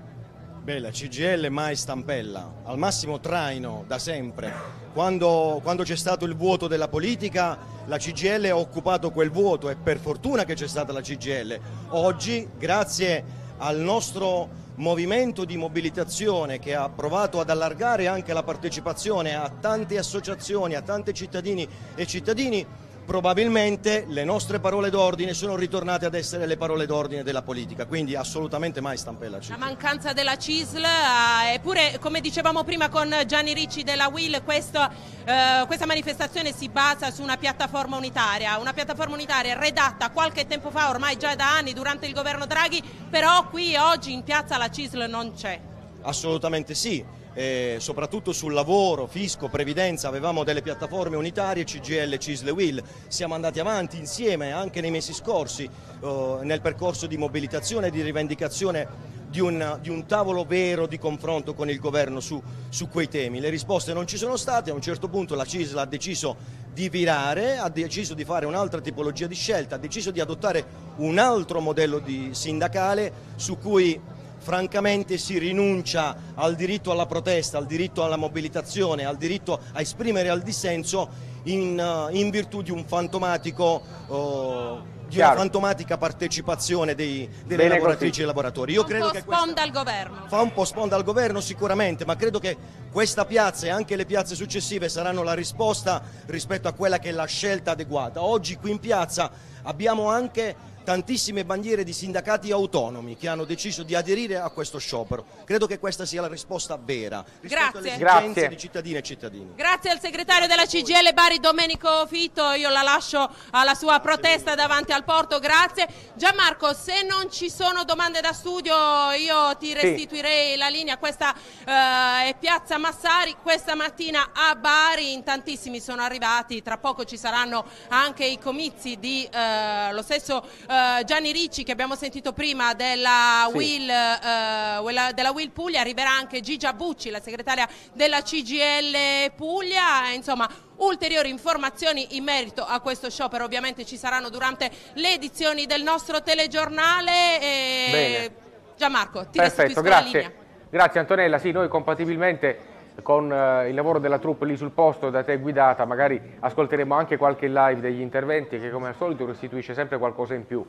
Beh, la CGL mai stampella, al massimo traino da sempre. Quando, quando c'è stato il vuoto della politica, la CGL ha occupato quel vuoto e per fortuna che c'è stata la CGL. Oggi, grazie al nostro movimento di mobilitazione che ha provato ad allargare anche la partecipazione a tante associazioni, a tanti cittadini e cittadini, probabilmente le nostre parole d'ordine sono ritornate ad essere le parole d'ordine della politica, quindi assolutamente mai stampella CISL. La mancanza della CISL, ah, eppure come dicevamo prima con Gianni Ricci della WIL, questo, eh, questa manifestazione si basa su una piattaforma unitaria, una piattaforma unitaria redatta qualche tempo fa, ormai già da anni, durante il governo Draghi, però qui oggi in piazza la CISL non c'è. Assolutamente sì eh, soprattutto sul lavoro, fisco, previdenza, avevamo delle piattaforme unitarie, CGL, Cisle, Will, siamo andati avanti insieme anche nei mesi scorsi eh, nel percorso di mobilitazione e di rivendicazione di un, di un, tavolo vero di confronto con il governo su, su, quei temi. Le risposte non ci sono state, a un certo punto la CISL ha deciso di virare, ha deciso di fare un'altra tipologia di scelta, ha deciso di adottare un altro modello di sindacale su cui francamente si rinuncia al diritto alla protesta, al diritto alla mobilitazione, al diritto a esprimere il dissenso in, eh, in, virtù di un fantomatico uh, di una fantomatica partecipazione dei, delle Bene lavoratrici così. e lavoratori. Io un credo po' che sponda al governo. Fa un po' sponda al governo sicuramente, ma credo che questa piazza e anche le piazze successive saranno la risposta rispetto a quella che è la scelta adeguata. Oggi qui in piazza abbiamo anche tantissime bandiere di sindacati autonomi che hanno deciso di aderire a questo sciopero. Credo che questa sia la risposta vera rispetto Grazie. alle esigenze di cittadine e cittadini. Grazie al segretario della CGL Bari Domenico Fitto, io la lascio alla sua protesta davanti al porto. Grazie. Gianmarco, se non ci sono domande da studio io ti restituirei sì. la linea. Questa eh, è Piazza Massari, questa mattina a Bari in tantissimi sono arrivati, tra poco ci saranno anche i comizi di eh, lo stesso eh, eh, Gianni Ricci che abbiamo sentito prima della, sì. Will, eh, della Will Puglia, arriverà anche Gigia Bucci, la segretaria della CGL Puglia, insomma ulteriori informazioni in merito a questo sciopero ovviamente ci saranno durante le edizioni del nostro telegiornale. E... Gianmarco, ti Perfetto, restituisco grazie. la linea. Grazie Antonella, sì, noi compatibilmente con eh, il lavoro della troupe lì sul posto da te guidata, magari ascolteremo anche qualche live degli interventi che come al solito restituisce sempre qualcosa in più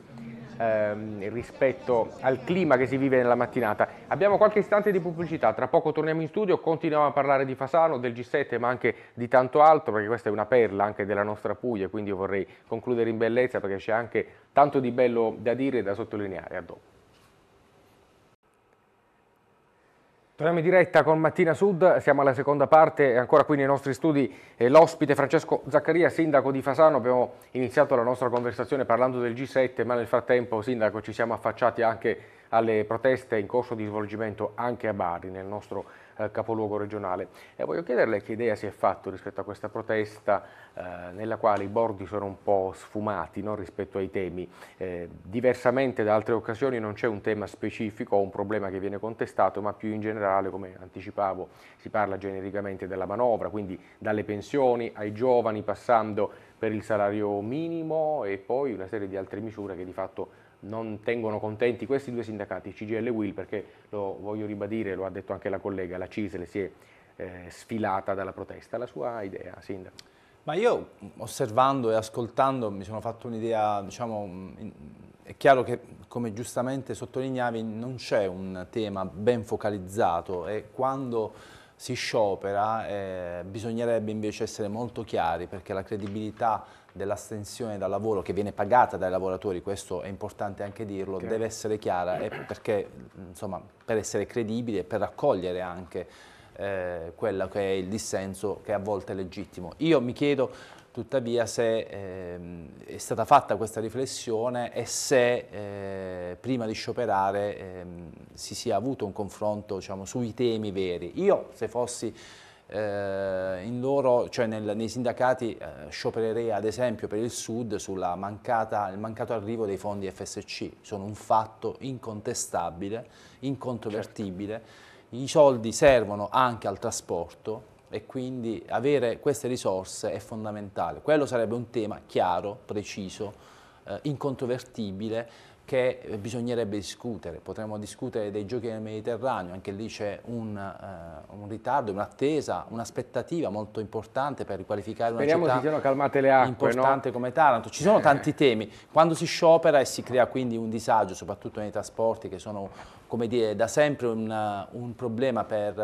ehm, rispetto al clima che si vive nella mattinata. Abbiamo qualche istante di pubblicità, tra poco torniamo in studio, continuiamo a parlare di Fasano, del G7 ma anche di tanto altro perché questa è una perla anche della nostra Puglia, quindi io vorrei concludere in bellezza perché c'è anche tanto di bello da dire e da sottolineare. A dopo. Torniamo in diretta con Mattina Sud, siamo alla seconda parte, ancora qui nei nostri studi eh, l'ospite Francesco Zaccaria, sindaco di Fasano, abbiamo iniziato la nostra conversazione parlando del G7, ma nel frattempo sindaco ci siamo affacciati anche alle proteste in corso di svolgimento anche a Bari, nel nostro eh, capoluogo regionale. E voglio chiederle che idea si è fatto rispetto a questa protesta eh, nella quale i bordi sono un po' sfumati no, rispetto ai temi. Eh, diversamente da altre occasioni non c'è un tema specifico o un problema che viene contestato, ma più in generale, come anticipavo, si parla genericamente della manovra, quindi dalle pensioni ai giovani, passando per il salario minimo e poi una serie di altre misure che di fatto non tengono contenti questi due sindacati, CGL e Will, perché lo voglio ribadire, lo ha detto anche la collega, la CISL si è eh, sfilata dalla protesta. La sua idea, Sindaco? Ma io osservando e ascoltando mi sono fatto un'idea, diciamo, è chiaro che come giustamente sottolineavi non c'è un tema ben focalizzato e quando si sciopera eh, bisognerebbe invece essere molto chiari perché la credibilità dell'astensione dal lavoro che viene pagata dai lavoratori, questo è importante anche dirlo, okay. deve essere chiara perché, insomma, per essere credibili e per raccogliere anche eh, quello che è il dissenso che a volte è legittimo. Io mi chiedo tuttavia se eh, è stata fatta questa riflessione e se eh, prima di scioperare eh, si sia avuto un confronto diciamo, sui temi veri. Io se fossi eh, loro, cioè nel, nei sindacati eh, sciopererei ad esempio per il Sud sul mancato arrivo dei fondi FSC, sono un fatto incontestabile, incontrovertibile, certo. i soldi servono anche al trasporto e quindi avere queste risorse è fondamentale, quello sarebbe un tema chiaro, preciso, eh, incontrovertibile, che bisognerebbe discutere. Potremmo discutere dei giochi nel Mediterraneo, anche lì c'è un, eh, un, ritardo, un'attesa, un'aspettativa molto importante per riqualificare Speriamo una città calmate le acque, importante no? come Taranto. Ci sono eh. tanti temi. Quando si sciopera e si crea quindi un disagio, soprattutto nei trasporti che sono come dire, da sempre un, un problema per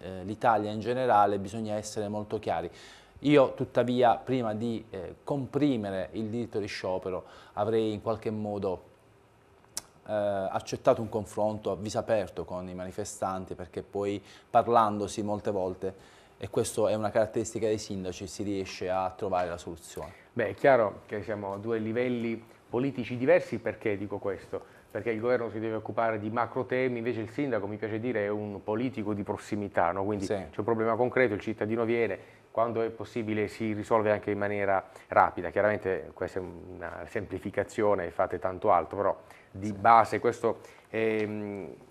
eh, l'Italia in generale, bisogna essere molto chiari. Io tuttavia prima di eh, comprimere il diritto di sciopero avrei in qualche modo eh, accettato un confronto a viso aperto con i manifestanti perché poi parlandosi molte volte e questa è una caratteristica dei sindaci, si riesce a trovare la soluzione. Beh, è chiaro che siamo a due livelli politici diversi, perché dico questo? perché il governo si deve occupare di macro temi, invece il sindaco, mi piace dire, è un politico di prossimità, no? quindi sì. c'è un problema concreto, il cittadino viene, quando è possibile si risolve anche in maniera rapida, chiaramente questa è una semplificazione, fate tanto altro, però di base questo è,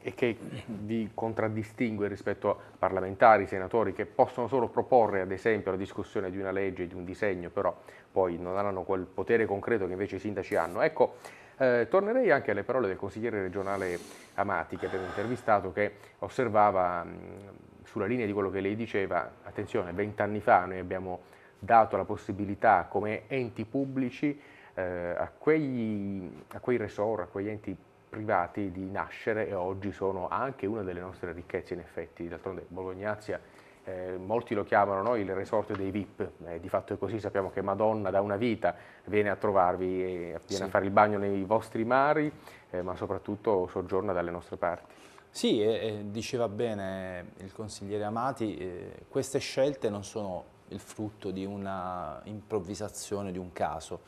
è che vi contraddistingue rispetto a parlamentari, senatori che possono solo proporre ad esempio la discussione di una legge, di un disegno, però poi non hanno quel potere concreto che invece i sindaci hanno. Ecco, eh, tornerei anche alle parole del consigliere regionale Amati che abbiamo intervistato che osservava mh, mm, sulla linea di quello che lei diceva, attenzione, vent'anni fa noi abbiamo dato la possibilità come enti pubblici eh, a, quegli, a quei resort, a quegli enti privati di nascere e oggi sono anche una delle nostre ricchezze in effetti, d'altronde Bolognazia eh, molti lo chiamano no, il resort dei VIP, eh, di fatto è così, sappiamo che Madonna da una vita viene a trovarvi, e viene sì. a fare il bagno nei vostri mari, eh, ma soprattutto soggiorna dalle nostre parti. Sì, eh, diceva bene il consigliere Amati, eh, queste scelte non sono il frutto di una improvvisazione, di un caso.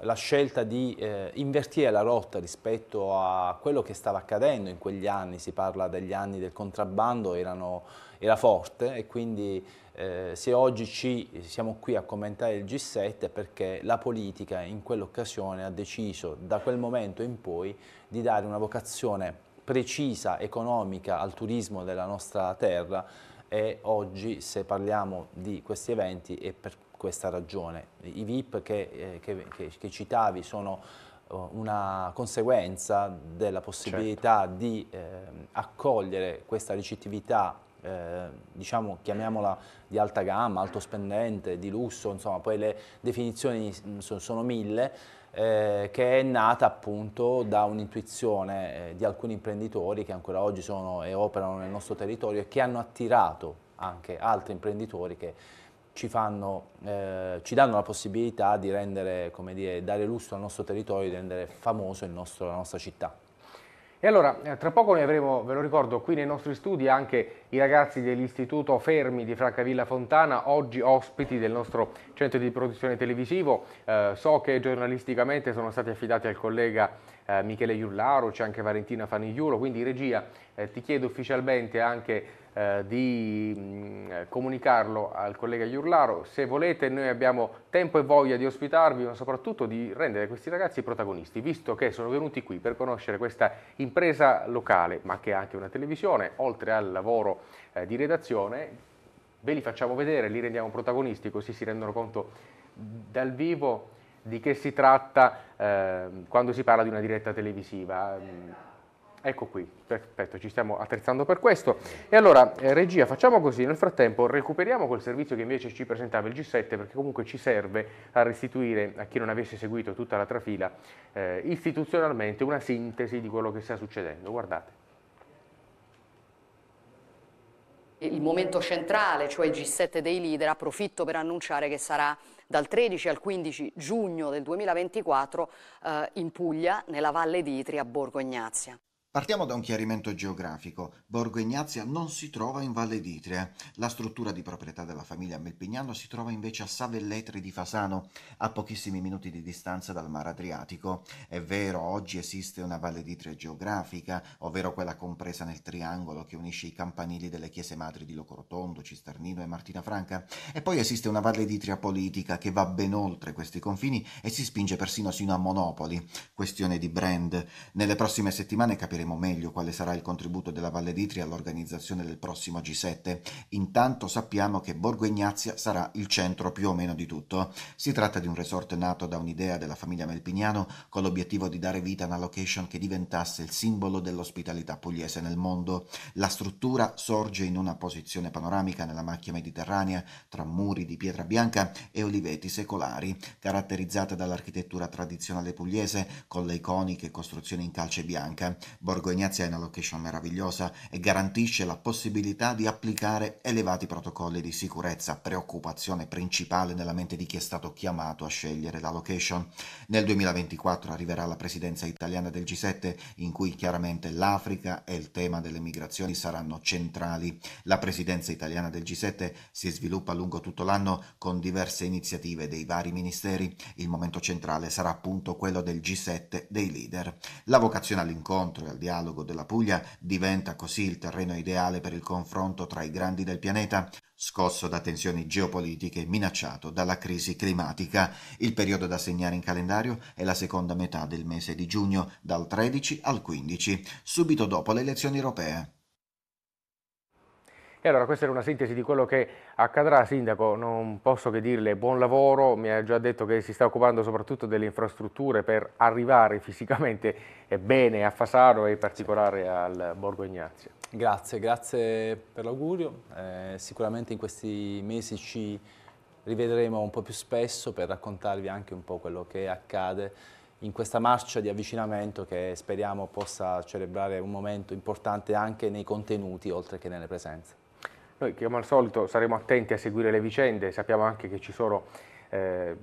La scelta di eh, invertire la rotta rispetto a quello che stava accadendo in quegli anni, si parla degli anni del contrabbando, erano, era forte e quindi eh, se oggi ci, siamo qui a commentare il G7 è perché la politica in quell'occasione ha deciso da quel momento in poi di dare una vocazione precisa economica al turismo della nostra terra e oggi se parliamo di questi eventi è per questa ragione. I VIP che, eh, che, che, che citavi sono eh, una conseguenza della possibilità certo. di eh, accogliere questa ricettività eh, diciamo, chiamiamola di alta gamma, alto spendente, di lusso, insomma, poi le definizioni mm, sono, sono mille, eh, che è nata appunto da un'intuizione eh, di alcuni imprenditori che ancora oggi sono e operano nel nostro territorio e che hanno attirato anche altri imprenditori che ci, fanno, eh, ci danno la possibilità di rendere, come dire, dare lustro al nostro territorio, di rendere famoso nostro, la nostra città. E allora, eh, tra poco noi avremo, ve lo ricordo, qui nei nostri studi anche i ragazzi dell'Istituto Fermi di Francavilla Fontana, oggi ospiti del nostro centro di produzione televisivo. Eh, so che giornalisticamente sono stati affidati al collega eh, Michele Iullaro, c'è anche Valentina Fanigliulo, quindi regia eh, ti chiedo ufficialmente anche eh, di mh, mm, comunicarlo al collega Iurlaro. Se volete noi abbiamo tempo e voglia di ospitarvi, ma soprattutto di rendere questi ragazzi protagonisti, visto che sono venuti qui per conoscere questa impresa locale, ma che è anche una televisione, oltre al lavoro eh, di redazione, ve li facciamo vedere, li rendiamo protagonisti, così si rendono conto dal vivo di che si tratta eh, quando si parla di una diretta televisiva. Ecco qui, perfetto, ci stiamo attrezzando per questo. E allora, eh, regia, facciamo così, nel frattempo recuperiamo quel servizio che invece ci presentava il G7, perché comunque ci serve a restituire a chi non avesse seguito tutta la trafila eh, istituzionalmente una sintesi di quello che sta succedendo. Guardate. il momento centrale, cioè il G7 dei leader, approfitto per annunciare che sarà dal 13 al 15 giugno del 2024 eh, in Puglia, nella Valle di Itria, a Borgo Ignazia. Partiamo da un chiarimento geografico. Borgo Ignazia non si trova in Valle d'Itria. La struttura di proprietà della famiglia Melpignano si trova invece a Savelletri di Fasano, a pochissimi minuti di distanza dal mare Adriatico. È vero, oggi esiste una Valle d'Itria geografica, ovvero quella compresa nel triangolo che unisce i campanili delle chiese madri di Locorotondo, Cisternino e Martina Franca. E poi esiste una Valle d'Itria politica che va ben oltre questi confini e si spinge persino sino a Monopoli. Questione di brand. Nelle prossime settimane capiremo Capiremo meglio quale sarà il contributo della Valle d'Itria all'organizzazione del prossimo G7. Intanto sappiamo che Borgo Ignazia sarà il centro più o meno di tutto. Si tratta di un resort nato da un'idea della famiglia Melpignano con l'obiettivo di dare vita a una location che diventasse il simbolo dell'ospitalità pugliese nel mondo. La struttura sorge in una posizione panoramica nella macchia mediterranea tra muri di pietra bianca e oliveti secolari, caratterizzata dall'architettura tradizionale pugliese con le iconiche costruzioni in calce bianca. Borgo Borgo Egnazia è una location meravigliosa e garantisce la possibilità di applicare elevati protocolli di sicurezza, preoccupazione principale nella mente di chi è stato chiamato a scegliere la location. Nel 2024 arriverà la presidenza italiana del G7, in cui chiaramente l'Africa e il tema delle migrazioni saranno centrali. La presidenza italiana del G7 si sviluppa lungo tutto l'anno con diverse iniziative dei vari ministeri. Il momento centrale sarà appunto quello del G7 dei leader. La vocazione all'incontro e al dialogo della Puglia diventa così il terreno ideale per il confronto tra i grandi del pianeta? Scosso da tensioni geopolitiche e minacciato dalla crisi climatica, il periodo da segnare in calendario è la seconda metà del mese di giugno, dal 13 al 15, subito dopo le elezioni europee. E allora questa era una sintesi di quello che accadrà. Sindaco, non posso che dirle buon lavoro, mi ha già detto che si sta occupando soprattutto delle infrastrutture per arrivare fisicamente eh, bene a Fasaro e in particolare al Borgo Ignazio. Grazie, grazie per l'augurio. Eh, sicuramente in questi mesi ci rivedremo un po' più spesso per raccontarvi anche un po' quello che accade in questa marcia di avvicinamento che speriamo possa celebrare un momento importante anche nei contenuti oltre che nelle presenze. Noi come al solito saremo attenti a seguire le vicende, sappiamo anche che ci sono eh,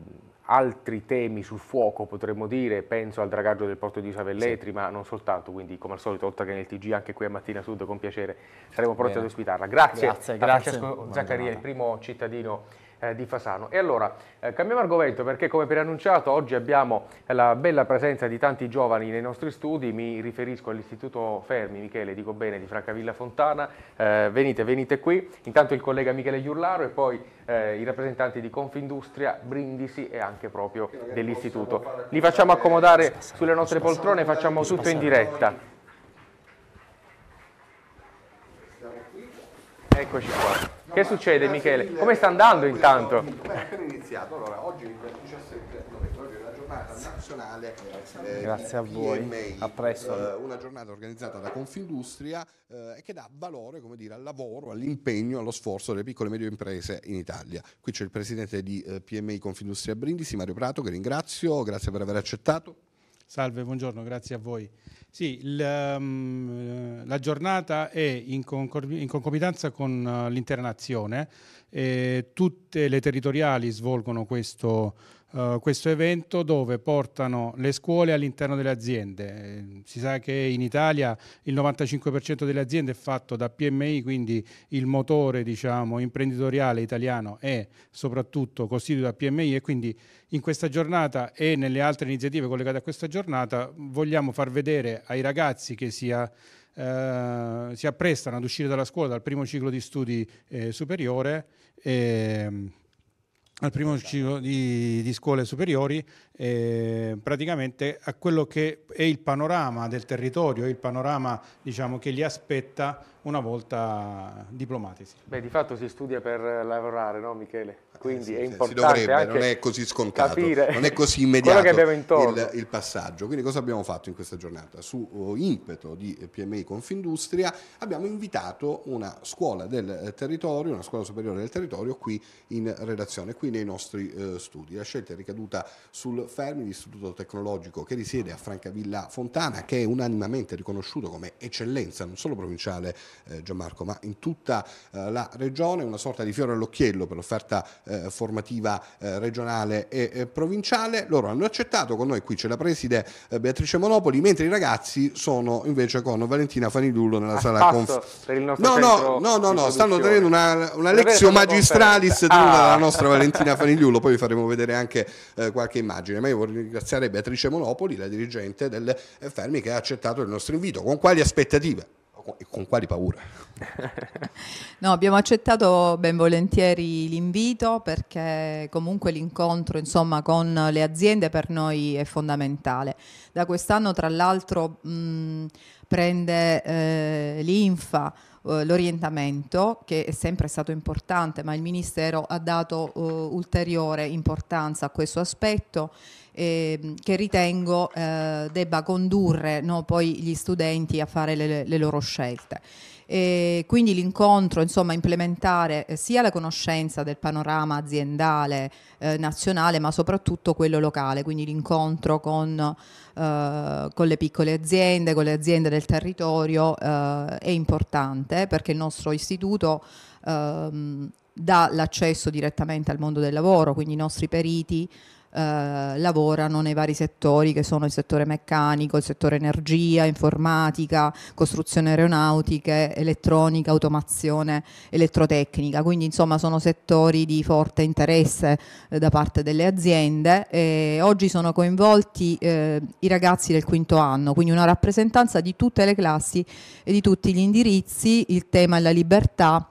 altri temi sul fuoco potremmo dire, penso al dragaggio del porto di Savelletri, sì. ma non soltanto, quindi come al solito oltre che nel TG anche qui a Mattina Sud con piacere saremo pronti Bene. ad ospitarla. Grazie, grazie, grazie. Francesco Zaccaria, il primo cittadino eh, di Fasano. E allora, eh, cambiamo argomento perché come preannunciato oggi abbiamo eh, la bella presenza di tanti giovani nei nostri studi, mi riferisco all'Istituto Fermi, Michele, dico bene, di Francavilla Fontana, eh, venite, venite qui, intanto il collega Michele Giurlaro e poi eh, i rappresentanti di Confindustria, Brindisi e anche proprio dell'Istituto. Li facciamo accomodare sulle nostre poltrone, facciamo tutto in diretta. siamo qui. Eccoci qua. No, che succede Michele? Mille. Come sta andando intanto? Beh, appena iniziato, allora oggi il 17 novembre è la giornata nazionale eh, Grazie a voi, a presto. Eh, una giornata organizzata da Confindustria eh, che dà valore come dire, al lavoro, all'impegno, allo sforzo delle piccole e medie imprese in Italia. Qui c'è il presidente di eh, PMI Confindustria Brindisi, Mario Prato, che ringrazio, grazie per aver accettato. Salve, buongiorno, grazie a voi. Sì, la, ehm, eh, la giornata è in, in concomitanza con eh, l'internazione. nazione, tutte le territoriali svolgono questo eh, questo evento dove portano le scuole all'interno delle aziende. Eh, si sa che in Italia il 95% delle aziende è fatto da PMI, quindi il motore diciamo, imprenditoriale italiano è soprattutto costituito da PMI e quindi in questa giornata e nelle altre iniziative collegate a questa giornata vogliamo far vedere ai ragazzi che sia eh, si apprestano ad uscire dalla scuola dal primo ciclo di studi eh, superiore ehm, al primo ciclo di, di scuole superiori eh, praticamente a quello che è il panorama del territorio, il panorama diciamo, che li aspetta una volta diplomatisi. Beh, di fatto si studia per lavorare, no Michele? Eh, Quindi sì, è importante si dovrebbe, non è così scontato, non è così immediato il, il, passaggio. Quindi cosa abbiamo fatto in questa giornata? Su oh, impeto di PMI Confindustria abbiamo invitato una scuola del eh, territorio, una scuola superiore del territorio qui in redazione, qui nei nostri eh, studi. La scelta è ricaduta sul Fermi, l'Istituto Tecnologico che risiede a Francavilla Fontana, che è unanimamente riconosciuto come eccellenza non solo provinciale eh, Gianmarco, ma in tutta eh, la regione, una sorta di fiore all'occhiello per l'offerta eh, formativa eh, regionale e provinciale. Loro hanno accettato, con noi qui c'è la preside eh, Beatrice Monopoli, mentre i ragazzi sono invece con Valentina Fanidullo nella a ah, sala conf. Per il nostro no, no, no, no, no, stanno tenendo una, una lezione magistralis ah. della nostra Valentina Fanidullo, poi vi faremo vedere anche eh, qualche immagine immagine, ma io vorrei ringraziare Beatrice Monopoli, la dirigente del Fermi, che ha accettato il nostro invito. Con quali aspettative? con quali paure? no, abbiamo accettato ben volentieri l'invito perché comunque l'incontro insomma, con le aziende per noi è fondamentale. Da quest'anno tra l'altro prende eh, l'INFA eh, l'orientamento che è sempre stato importante, ma il Ministero ha dato eh, ulteriore importanza a questo aspetto eh, che ritengo eh, debba condurre no, poi gli studenti a fare le, le loro scelte. E quindi l'incontro, insomma, implementare eh, sia la conoscenza del panorama aziendale eh, nazionale, ma soprattutto quello locale, quindi l'incontro con, eh, con, le piccole aziende, con le aziende del territorio eh, è importante perché il nostro istituto ehm, dà l'accesso direttamente al mondo del lavoro, quindi i nostri periti eh, lavorano nei vari settori che sono il settore meccanico, il settore energia, informatica, costruzione aeronautiche, elettronica, automazione, elettrotecnica. Quindi insomma sono settori di forte interesse eh, da parte delle aziende. E oggi sono coinvolti eh, i ragazzi del quinto anno, quindi una rappresentanza di tutte le classi e di tutti gli indirizzi, il tema è la libertà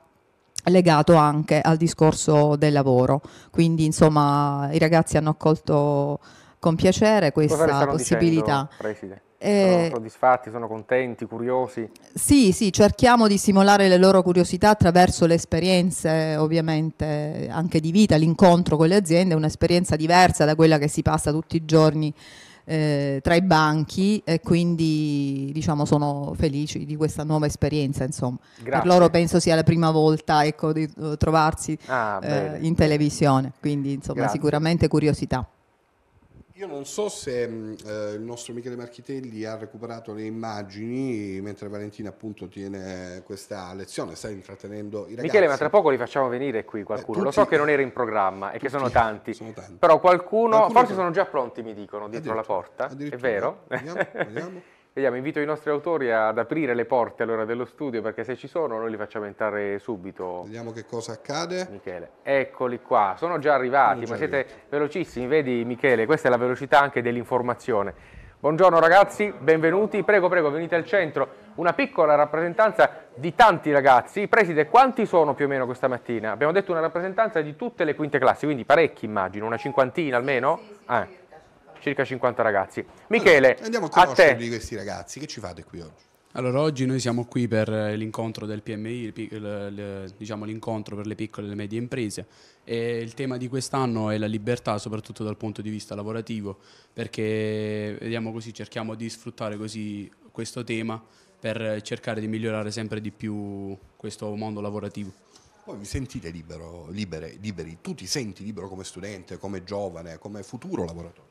legato anche al discorso del lavoro. Quindi insomma i ragazzi hanno accolto con piacere questa possibilità. Dicendo, sono eh, soddisfatti, sono contenti, curiosi? Sì, sì, cerchiamo di stimolare le loro curiosità attraverso le esperienze ovviamente anche di vita, l'incontro con le aziende è un'esperienza diversa da quella che si passa tutti i giorni eh, tra i banchi e quindi diciamo, sono felici di questa nuova esperienza. Insomma. Grazie. Per loro penso sia la prima volta ecco, di eh, trovarsi ah, eh, in televisione, quindi insomma, sicuramente curiosità. Io non so se mm, eh, il nostro Michele Marchitelli ha recuperato le immagini mentre Valentina appunto tiene questa lezione, sta intrattenendo i ragazzi. Michele, ma tra poco li facciamo venire qui eh, qualcuno. Eh, tutti, Lo so che non era in programma e che sono tanti, sono tanti, però qualcuno, qualcuno forse sono già pronti, mi dicono, dietro la porta. È vero? Andiamo, vediamo. Vediamo, invito i nostri autori ad aprire le porte allora dello studio perché se ci sono noi li facciamo entrare subito. Vediamo che cosa accade. Michele, eccoli qua, sono già arrivati, sono già ma siete arrivati. velocissimi, vedi Michele, questa è la velocità anche dell'informazione. Buongiorno ragazzi, benvenuti, prego prego venite al centro, una piccola rappresentanza di tanti ragazzi, preside quanti sono più o meno questa mattina? Abbiamo detto una rappresentanza di tutte le quinte classi, quindi parecchi immagino, una cinquantina almeno? Sì, sì, ah circa 50 ragazzi. Michele, allora, andiamo a conoscere di questi ragazzi, che ci fate qui oggi? Allora, oggi noi siamo qui per eh, l'incontro del PMI, diciamo l'incontro per le piccole e le medie imprese e il tema di quest'anno è la libertà, soprattutto dal punto di vista lavorativo, perché vediamo così, cerchiamo di sfruttare così questo tema per cercare di migliorare sempre di più questo mondo lavorativo. Poi vi sentite libero, libere, liberi, tu ti senti libero come studente, come giovane, come futuro lavoratore?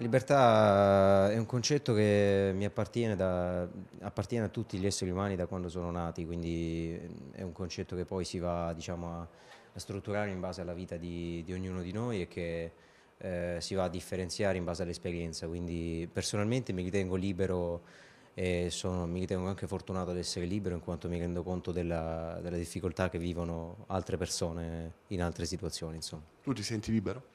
La libertà eh, è un concetto che mi appartiene, da, appartiene, a tutti gli esseri umani da quando sono nati, quindi mm, è un concetto che poi si va diciamo, a, a, strutturare in base alla vita di, di ognuno di noi e che eh, si va a differenziare in base all'esperienza. Quindi personalmente mi ritengo libero e sono, mi ritengo anche fortunato ad essere libero in quanto mi rendo conto della, della difficoltà che vivono altre persone in altre situazioni. Insomma. Tu ti senti libero?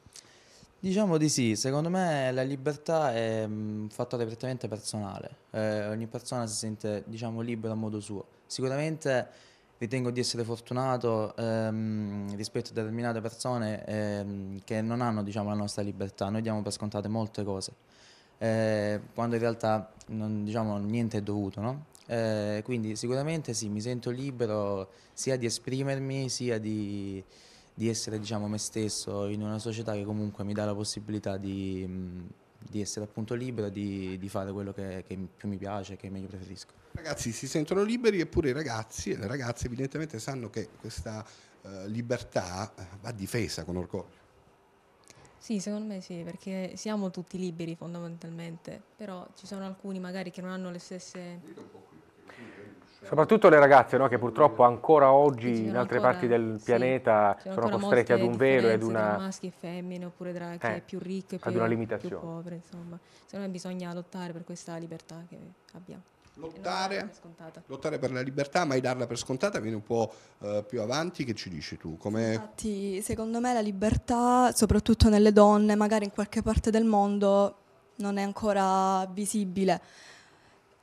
Diciamo di sì, secondo me la libertà è mm, un fattore prettamente personale, eh, ogni persona si sente diciamo, libera a modo suo. Sicuramente ritengo di essere fortunato ehm, rispetto a determinate persone ehm, che non hanno diciamo, la nostra libertà, noi diamo per scontate molte cose, eh, quando in realtà non, diciamo, niente è dovuto. No? Eh, quindi sicuramente sì, mi sento libero sia di esprimermi sia di di essere diciamo, me stesso in una società che comunque mi dà la possibilità di, mm, di essere appunto libero, di, di fare quello che, che, più mi piace, che meglio preferisco. Ragazzi si sentono liberi eppure i ragazzi e le ragazze evidentemente sanno che questa eh, libertà eh, va difesa con orgoglio. Sì, secondo me sì, perché siamo tutti liberi fondamentalmente, però ci sono alcuni magari che non hanno le stesse... Soprattutto le ragazze no, che purtroppo ancora oggi in altre parti del sì, pianeta sono costrette ad un velo e ad una... Tra maschi e femmine oppure tra chi eh, è più ricco e più, più povero. Insomma. Secondo me bisogna lottare per questa libertà che abbiamo. Lottare, lottare, per la libertà, mai darla per scontata, viene un po' eh, più avanti, che ci dici tu? Come... Infatti, secondo me la libertà, soprattutto nelle donne, magari in qualche parte del mondo, non è ancora visibile.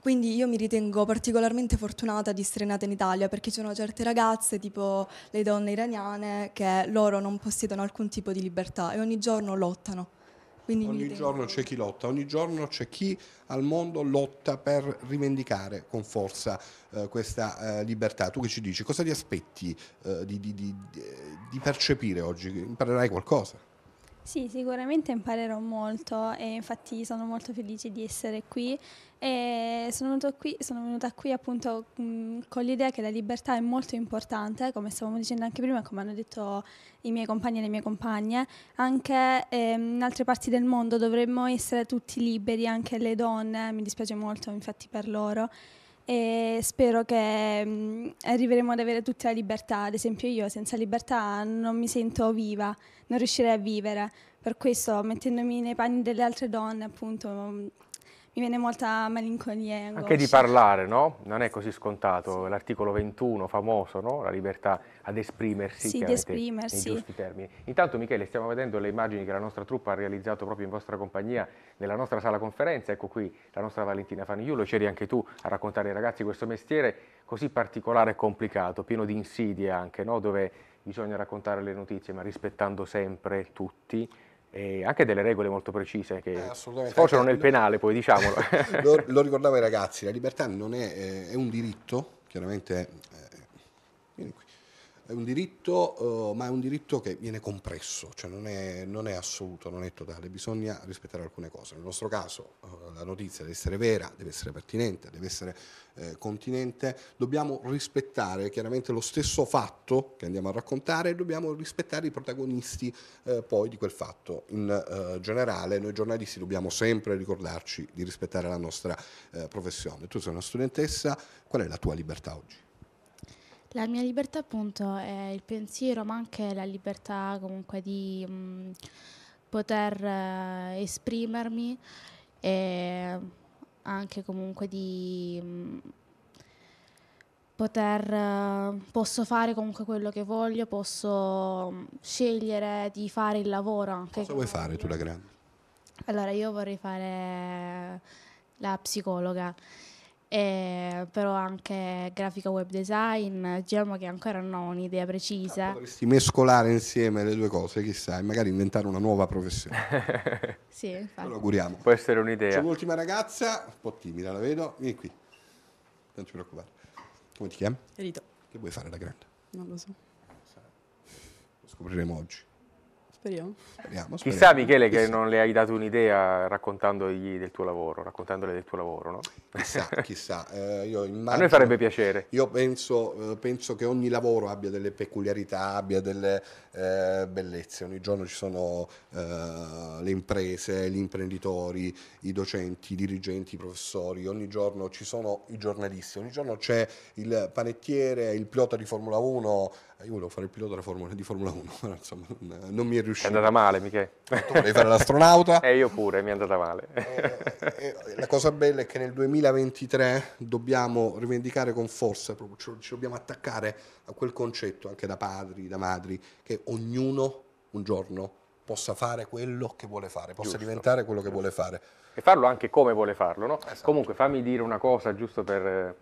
Quindi io mi ritengo particolarmente fortunata di essere nata in Italia perché ci sono certe ragazze, tipo le donne iraniane, che loro non possiedono alcun tipo di libertà e ogni giorno lottano. Quindi ogni giorno c'è chi lotta, ogni giorno c'è chi al mondo lotta per rivendicare con forza eh, questa eh, libertà. Tu che ci dici? Cosa ti aspetti eh, di, di, di, di percepire oggi? Imparerai qualcosa? Sì, sicuramente imparerò molto e infatti sono molto felice di essere qui e sono, qui, sono, venuta qui appunto mh, con l'idea che la libertà è molto importante, come stavamo dicendo anche prima, come hanno detto i miei compagni e le mie compagne, anche ehm, in altre parti del mondo dovremmo essere tutti liberi, anche le donne, mi dispiace molto infatti per loro. E spero che mh, arriveremo ad avere tutta la libertà, ad esempio io senza libertà non mi sento viva, non riuscirei a vivere, per questo mettendomi nei panni delle altre donne appunto mi viene molta malinconia. Anche di parlare, no? Non è così scontato. Sì. L'articolo 21, famoso, no? La libertà ad esprimersi. Sì, di esprimersi. In giusti termini. Intanto, Michele, stiamo vedendo le immagini che la nostra truppa ha realizzato proprio in vostra compagnia nella nostra sala conferenza. Ecco qui la nostra Valentina Fanigliulo. C'eri anche tu a raccontare ai ragazzi questo mestiere così particolare e complicato, pieno di insidie anche, no? Dove bisogna raccontare le notizie, ma rispettando sempre tutti e anche delle regole molto precise che eh, sfociano nel penale, poi diciamolo. lo, lo, ricordavo ai ragazzi, la libertà non è, eh, è un diritto, chiaramente eh, eh, qui, è un diritto, uh, ma è un diritto che viene compresso, cioè non è, non è, assoluto, non è totale, bisogna rispettare alcune cose. Nel nostro caso uh, la notizia deve essere vera, deve essere pertinente, deve essere eh, continente, dobbiamo rispettare chiaramente lo stesso fatto che andiamo a raccontare, e dobbiamo rispettare i protagonisti eh, poi di quel fatto. In eh, generale noi giornalisti dobbiamo sempre ricordarci di rispettare la nostra eh, professione. Tu sei una studentessa, qual è la tua libertà oggi? La mia libertà appunto è il pensiero, ma anche la libertà comunque di mh, mhmm, poter eh, esprimermi e anche comunque di mh, mhmm, poter eh, posso fare comunque quello che voglio, posso mhmm, scegliere di fare il lavoro. Cosa vuoi fare tu la grande? Allora, io vorrei fare la psicologa eh, però anche grafica web design, diciamo che ancora non ho un'idea precisa. Ah, potresti mescolare insieme le due cose, chissà, e magari inventare una nuova professione. sì, infatti. Lo auguriamo. Può essere un'idea. C'è un'ultima ragazza, un po' timida la vedo, vieni qui, non ti preoccupare. Come ti chiami? Rito. Che vuoi fare da grande? Non lo so. Lo scopriremo oggi. Speriamo. speriamo, speriamo. Chissà Michele che chissà. non le hai dato un'idea raccontandogli del tuo lavoro, raccontandole del tuo lavoro, no? Chissà, chissà. Eh, immagino, A noi farebbe piacere. Io penso, eh, penso, che ogni lavoro abbia delle peculiarità, abbia delle eh, bellezze. Ogni giorno ci sono eh, le imprese, gli imprenditori, i docenti, i dirigenti, i professori, ogni giorno ci sono i giornalisti, ogni giorno c'è il panettiere, il pilota di Formula 1 eh, io volevo fare il pilota Formula, di Formula 1, però insomma non, mi è riuscito. È andata male, Michele. Tu volevi fare l'astronauta? e eh, io pure, mi è andata male. e, eh, e, la cosa bella è che nel 2023 dobbiamo rivendicare con forza, proprio, ci, ci dobbiamo attaccare a quel concetto, anche da padri, da madri, che ognuno un giorno possa fare quello che vuole fare, possa giusto, diventare quello giusto. che vuole fare. E farlo anche come vuole farlo, no? Esatto. Comunque fammi dire una cosa giusto per,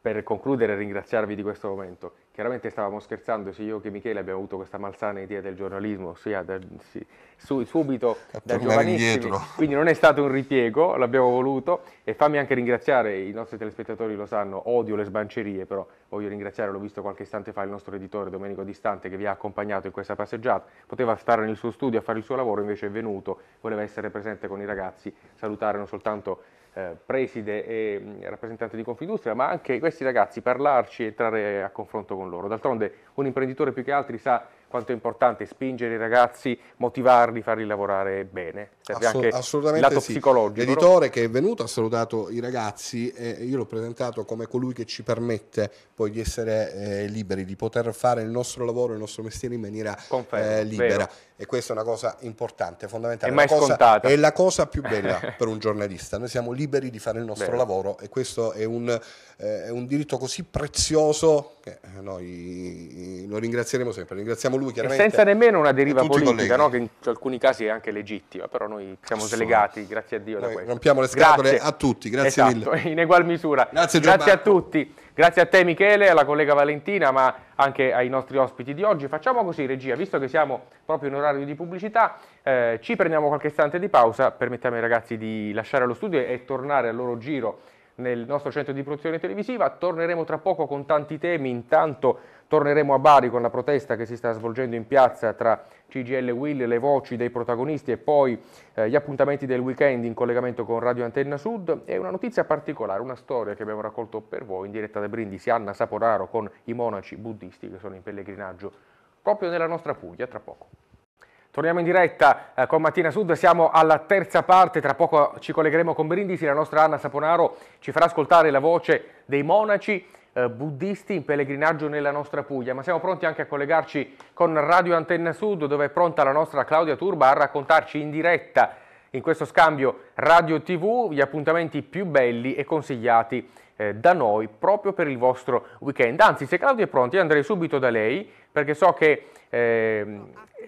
per concludere e ringraziarvi di questo momento Chiaramente stavamo scherzando, sia io che Michele abbiamo avuto questa malsana idea del giornalismo, sia da, sì, su, subito da giovanissimi, indietro. quindi non è stato un ripiego, l'abbiamo voluto e fammi anche ringraziare, i nostri telespettatori lo sanno, odio le sbancerie, però voglio ringraziare, l'ho visto qualche istante fa, il nostro editore Domenico Distante che vi ha accompagnato in questa passeggiata, poteva stare nel suo studio a fare il suo lavoro, invece è venuto, voleva essere presente con i ragazzi, salutare non soltanto eh, preside e mm, rappresentante di Confindustria, ma anche questi ragazzi parlarci e entrare a confronto con loro. D'altronde un imprenditore più che altri sa quanto è importante spingere i ragazzi, motivarli, farli lavorare bene serve Assu- anche assolutamente il lato sì. psicologico. L'editore no? che è venuto ha salutato i ragazzi e io l'ho presentato come colui che ci permette poi di essere eh, liberi, di poter fare il nostro lavoro, il nostro mestiere in maniera Conferno, eh, libera. Vero. E questa è una cosa importante, fondamentale. È mai cosa, scontata. È la cosa più bella per un giornalista. Noi siamo liberi di fare il nostro vero. lavoro e questo è un, eh, è un, diritto così prezioso che eh, noi lo ringrazieremo sempre. Ringraziamo lui chiaramente. E senza nemmeno una deriva politica, no? che in alcuni casi è anche legittima, però noi noi siamo slegati, grazie a Dio. Noi da questo. rompiamo le scatole grazie. a tutti, grazie esatto, mille. In egual misura. Grazie, grazie a tutti, grazie a te Michele, alla collega Valentina, ma anche ai nostri ospiti di oggi. Facciamo così, regia, visto che siamo proprio in orario di pubblicità, eh, ci prendiamo qualche istante di pausa, permettiamo ai ragazzi di lasciare lo studio e tornare al loro giro nel nostro centro di produzione televisiva. Torneremo tra poco con tanti temi, intanto torneremo a Bari con la protesta che si sta svolgendo in piazza tra CGL Will, le voci dei protagonisti e poi eh, gli appuntamenti del weekend in collegamento con Radio Antenna Sud e una notizia particolare, una storia che abbiamo raccolto per voi in diretta da Brindisi, Anna Saporaro con i monaci buddisti che sono in pellegrinaggio proprio nella nostra Puglia, tra poco. Torniamo in diretta eh, con Mattina Sud, siamo alla terza parte, tra poco ci collegheremo con Brindisi, la nostra Anna Saponaro ci farà ascoltare la voce dei monaci eh, buddisti in pellegrinaggio nella nostra Puglia, ma siamo pronti anche a collegarci con Radio Antenna Sud dove è pronta la nostra Claudia Turba a raccontarci in diretta in questo scambio radio tv gli appuntamenti più belli e consigliati eh, da noi proprio per il vostro weekend. Anzi, se Claudia è pronta, io andrei subito da lei perché so che eh,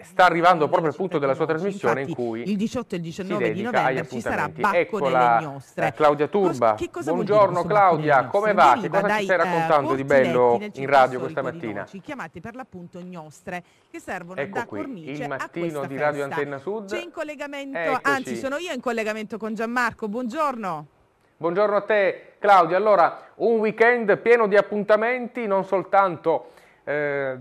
sta arrivando proprio il punto della sua trasmissione Infatti, in cui il 18 e il 19 di novembre ci sarà Bacco Eccola, Gnostre. nostre. Eh, Claudia Turba. che cosa Buongiorno Claudia, come va? Che cosa dai, ci stai eh, raccontando di bello in radio questa mattina? Ci chiamate per l'appunto gnostre che servono ecco da qui, cornice il mattino di Radio festa. Antenna Sud. C'è in collegamento, Eccoci. anzi sono io in collegamento con Gianmarco. Buongiorno. Buongiorno a te Claudio, allora un weekend pieno di appuntamenti, non soltanto eh,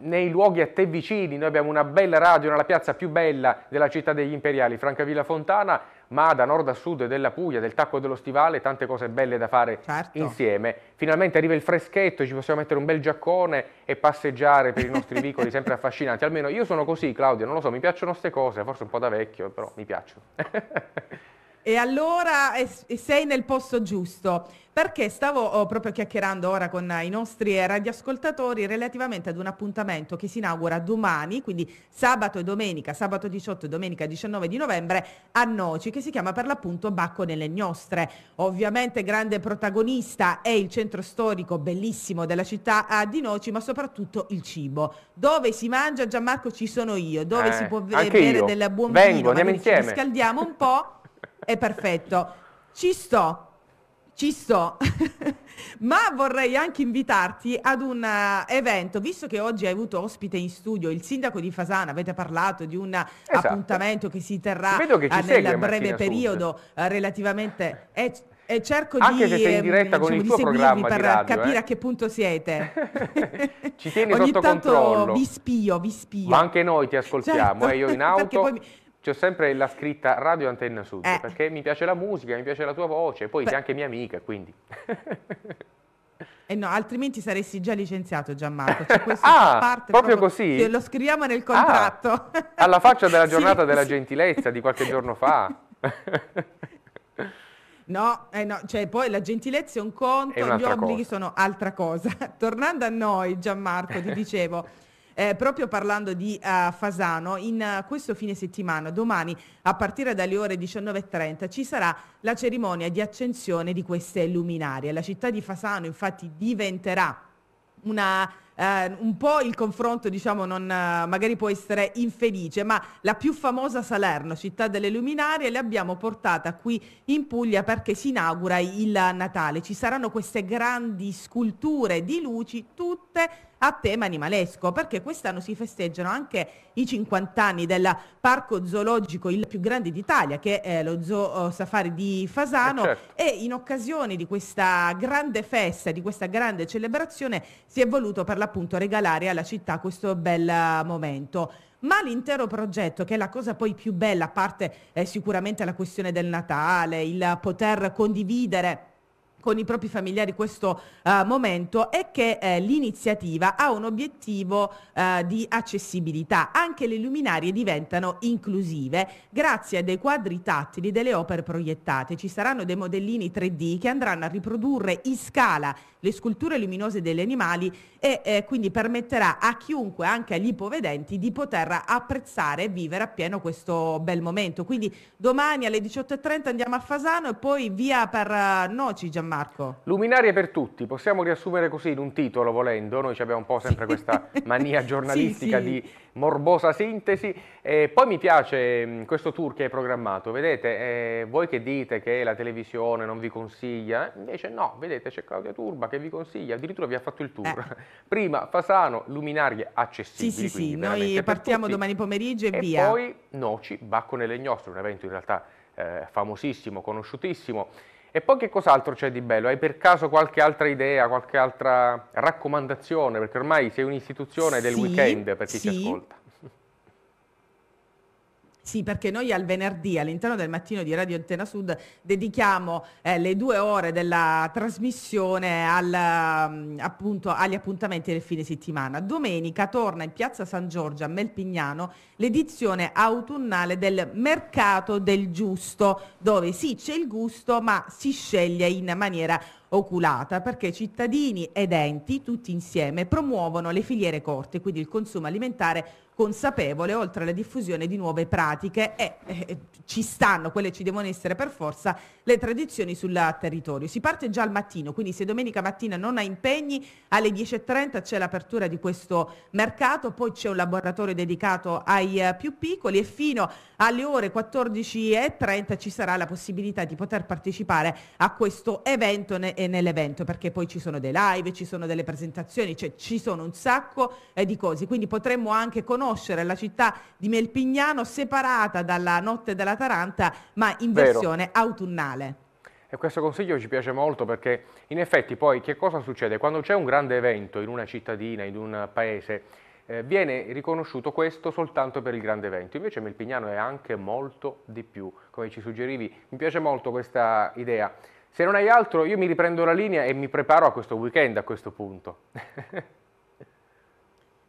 nei luoghi a te vicini, noi abbiamo una bella radio nella piazza più bella della città degli imperiali, Francavilla Fontana, ma da nord a sud della Puglia, del Tacco dello Stivale, tante cose belle da fare certo. insieme. Finalmente arriva il freschetto, ci possiamo mettere un bel giaccone e passeggiare per i nostri vicoli sempre affascinanti. Almeno io sono così, Claudio, non lo so, mi piacciono queste cose, forse un po' da vecchio, però mi piacciono. E allora e sei nel posto giusto, perché stavo oh, proprio chiacchierando ora con i nostri eh, radioascoltatori relativamente ad un appuntamento che si inaugura domani, quindi sabato e domenica, sabato 18 e domenica 19 di novembre a Noci, che si chiama per l'appunto Bacco nelle Gnostre. Ovviamente grande protagonista è il centro storico bellissimo della città ah, di Noci, ma soprattutto il cibo. Dove si mangia, Gianmarco ci sono io, dove eh, si può bere del buon Vengo, vino, magari ci riscaldiamo un po'. è perfetto. Ci sto, ci sto. Ma vorrei anche invitarti ad un eh, evento, visto che oggi hai avuto ospite in studio il sindaco di Fasana, avete parlato di un esatto. appuntamento che si terrà che eh, nel segue, breve Martina periodo Sud. Eh, relativamente... Eh, eh, cerco Anche di, se ehm, diretta ehm, con diciamo, il tuo programma per radio, capire eh? a che punto siete. Ci tieni Ogni sotto tanto controllo. vi spio, vi spio. Ma anche noi ti ascoltiamo, certo. io in auto. C'ho sempre la scritta Radio Antenna Sud, eh. perché mi piace la musica, mi piace la tua voce, poi Beh. sei anche mia amica, quindi... Eh no, altrimenti saresti già licenziato Gianmarco. Cioè, questo ah, parte proprio, proprio così? Lo scriviamo nel ah, contratto. Ah, alla faccia della giornata sì, della sì. gentilezza di qualche giorno fa. No, eh no, cioè poi la gentilezza è un conto, è gli obblighi cosa. sono altra cosa. Tornando a noi, Gianmarco, ti dicevo, eh, proprio parlando di uh, Fasano, in uh, questo fine settimana, domani a partire dalle ore 19.30 ci sarà la cerimonia di accensione di queste luminarie. La città di Fasano infatti diventerà una eh, un po' il confronto diciamo non, eh, magari può essere infelice, ma la più famosa Salerno, città delle luminarie, l'abbiamo portata qui in Puglia perché si inaugura il Natale. Ci saranno queste grandi sculture di luci, tutte a tema animalesco, perché quest'anno si festeggiano anche i 50 anni del parco zoologico, il più grande d'Italia, che è lo Zoo eh, Safari di Fasano, eh certo. e in occasione di questa grande festa, di questa grande celebrazione, si è voluto per la appunto regalare alla città questo bel eh, momento ma l'intero progetto, che è la cosa poi più bella, a parte eh, sicuramente la questione del Natale, il poter condividere con i propri familiari questo uh, momento è che eh, l'iniziativa ha un obiettivo uh, di accessibilità. Anche le luminarie diventano inclusive grazie a dei quadri tattili delle opere proiettate. Ci saranno dei modellini 3D che andranno a riprodurre in scala le sculture luminose degli animali e eh, quindi permetterà a chiunque, anche agli ipovedenti, di poter apprezzare e vivere appieno questo bel momento. Quindi domani alle 18.30 andiamo a Fasano e poi via per eh, Noci Gianmarco. Luminarie per tutti, possiamo riassumere così in un titolo volendo, noi abbiamo un po' sempre sì. questa mania giornalistica sì, sì. di morbosa sintesi. E poi mi piace mm, questo tour che hai programmato, vedete, eh, voi che dite che la televisione non vi consiglia, invece no, vedete c'è Claudia Turba che che vi consiglia, addirittura vi ha fatto il tour. Eh. Prima Fasano, luminarie accessibili. Sì, sì, sì, noi partiamo domani pomeriggio e, e via. E poi Noci, Baccone Legnostre, un evento in realtà eh, famosissimo, conosciutissimo. E poi che cos'altro c'è di bello? Hai per caso qualche altra idea, qualche altra raccomandazione? Perché ormai sei un'istituzione sì, del weekend per chi sì. ci ascolta. Sì, perché noi al venerdì all'interno del mattino di Radio Antena Sud dedichiamo eh, le due ore della trasmissione al, mm, appunto, agli appuntamenti del fine settimana. Domenica torna in piazza San Giorgio a Melpignano l'edizione autunnale del Mercato del Giusto, dove sì c'è il gusto ma si sceglie in maniera oculata perché cittadini ed enti tutti insieme promuovono le filiere corte, quindi il consumo alimentare consapevole oltre alla diffusione di nuove pratiche e eh, eh, ci stanno, quelle ci devono essere per forza, le tradizioni sul territorio. Si parte già al mattino, quindi se domenica mattina non ha impegni, alle 10.30 c'è l'apertura di questo mercato, poi c'è un laboratorio dedicato ai eh, più piccoli e fino alle ore 14.30 ci sarà la possibilità di poter partecipare a questo evento ne- e nell'evento, perché poi ci sono dei live, ci sono delle presentazioni, cioè ci sono un sacco eh, di cose, quindi potremmo anche conoscere riconoscere la città di Melpignano separata dalla notte della Taranta, ma in Vero. versione autunnale. E questo consiglio ci piace molto perché in effetti poi che cosa succede? Quando c'è un grande evento in una cittadina, in un paese, eh, viene riconosciuto questo soltanto per il grande evento, invece Melpignano è anche molto di più, come ci suggerivi. Mi piace molto questa idea. Se non hai altro, io mi riprendo la linea e mi preparo a questo weekend a questo punto.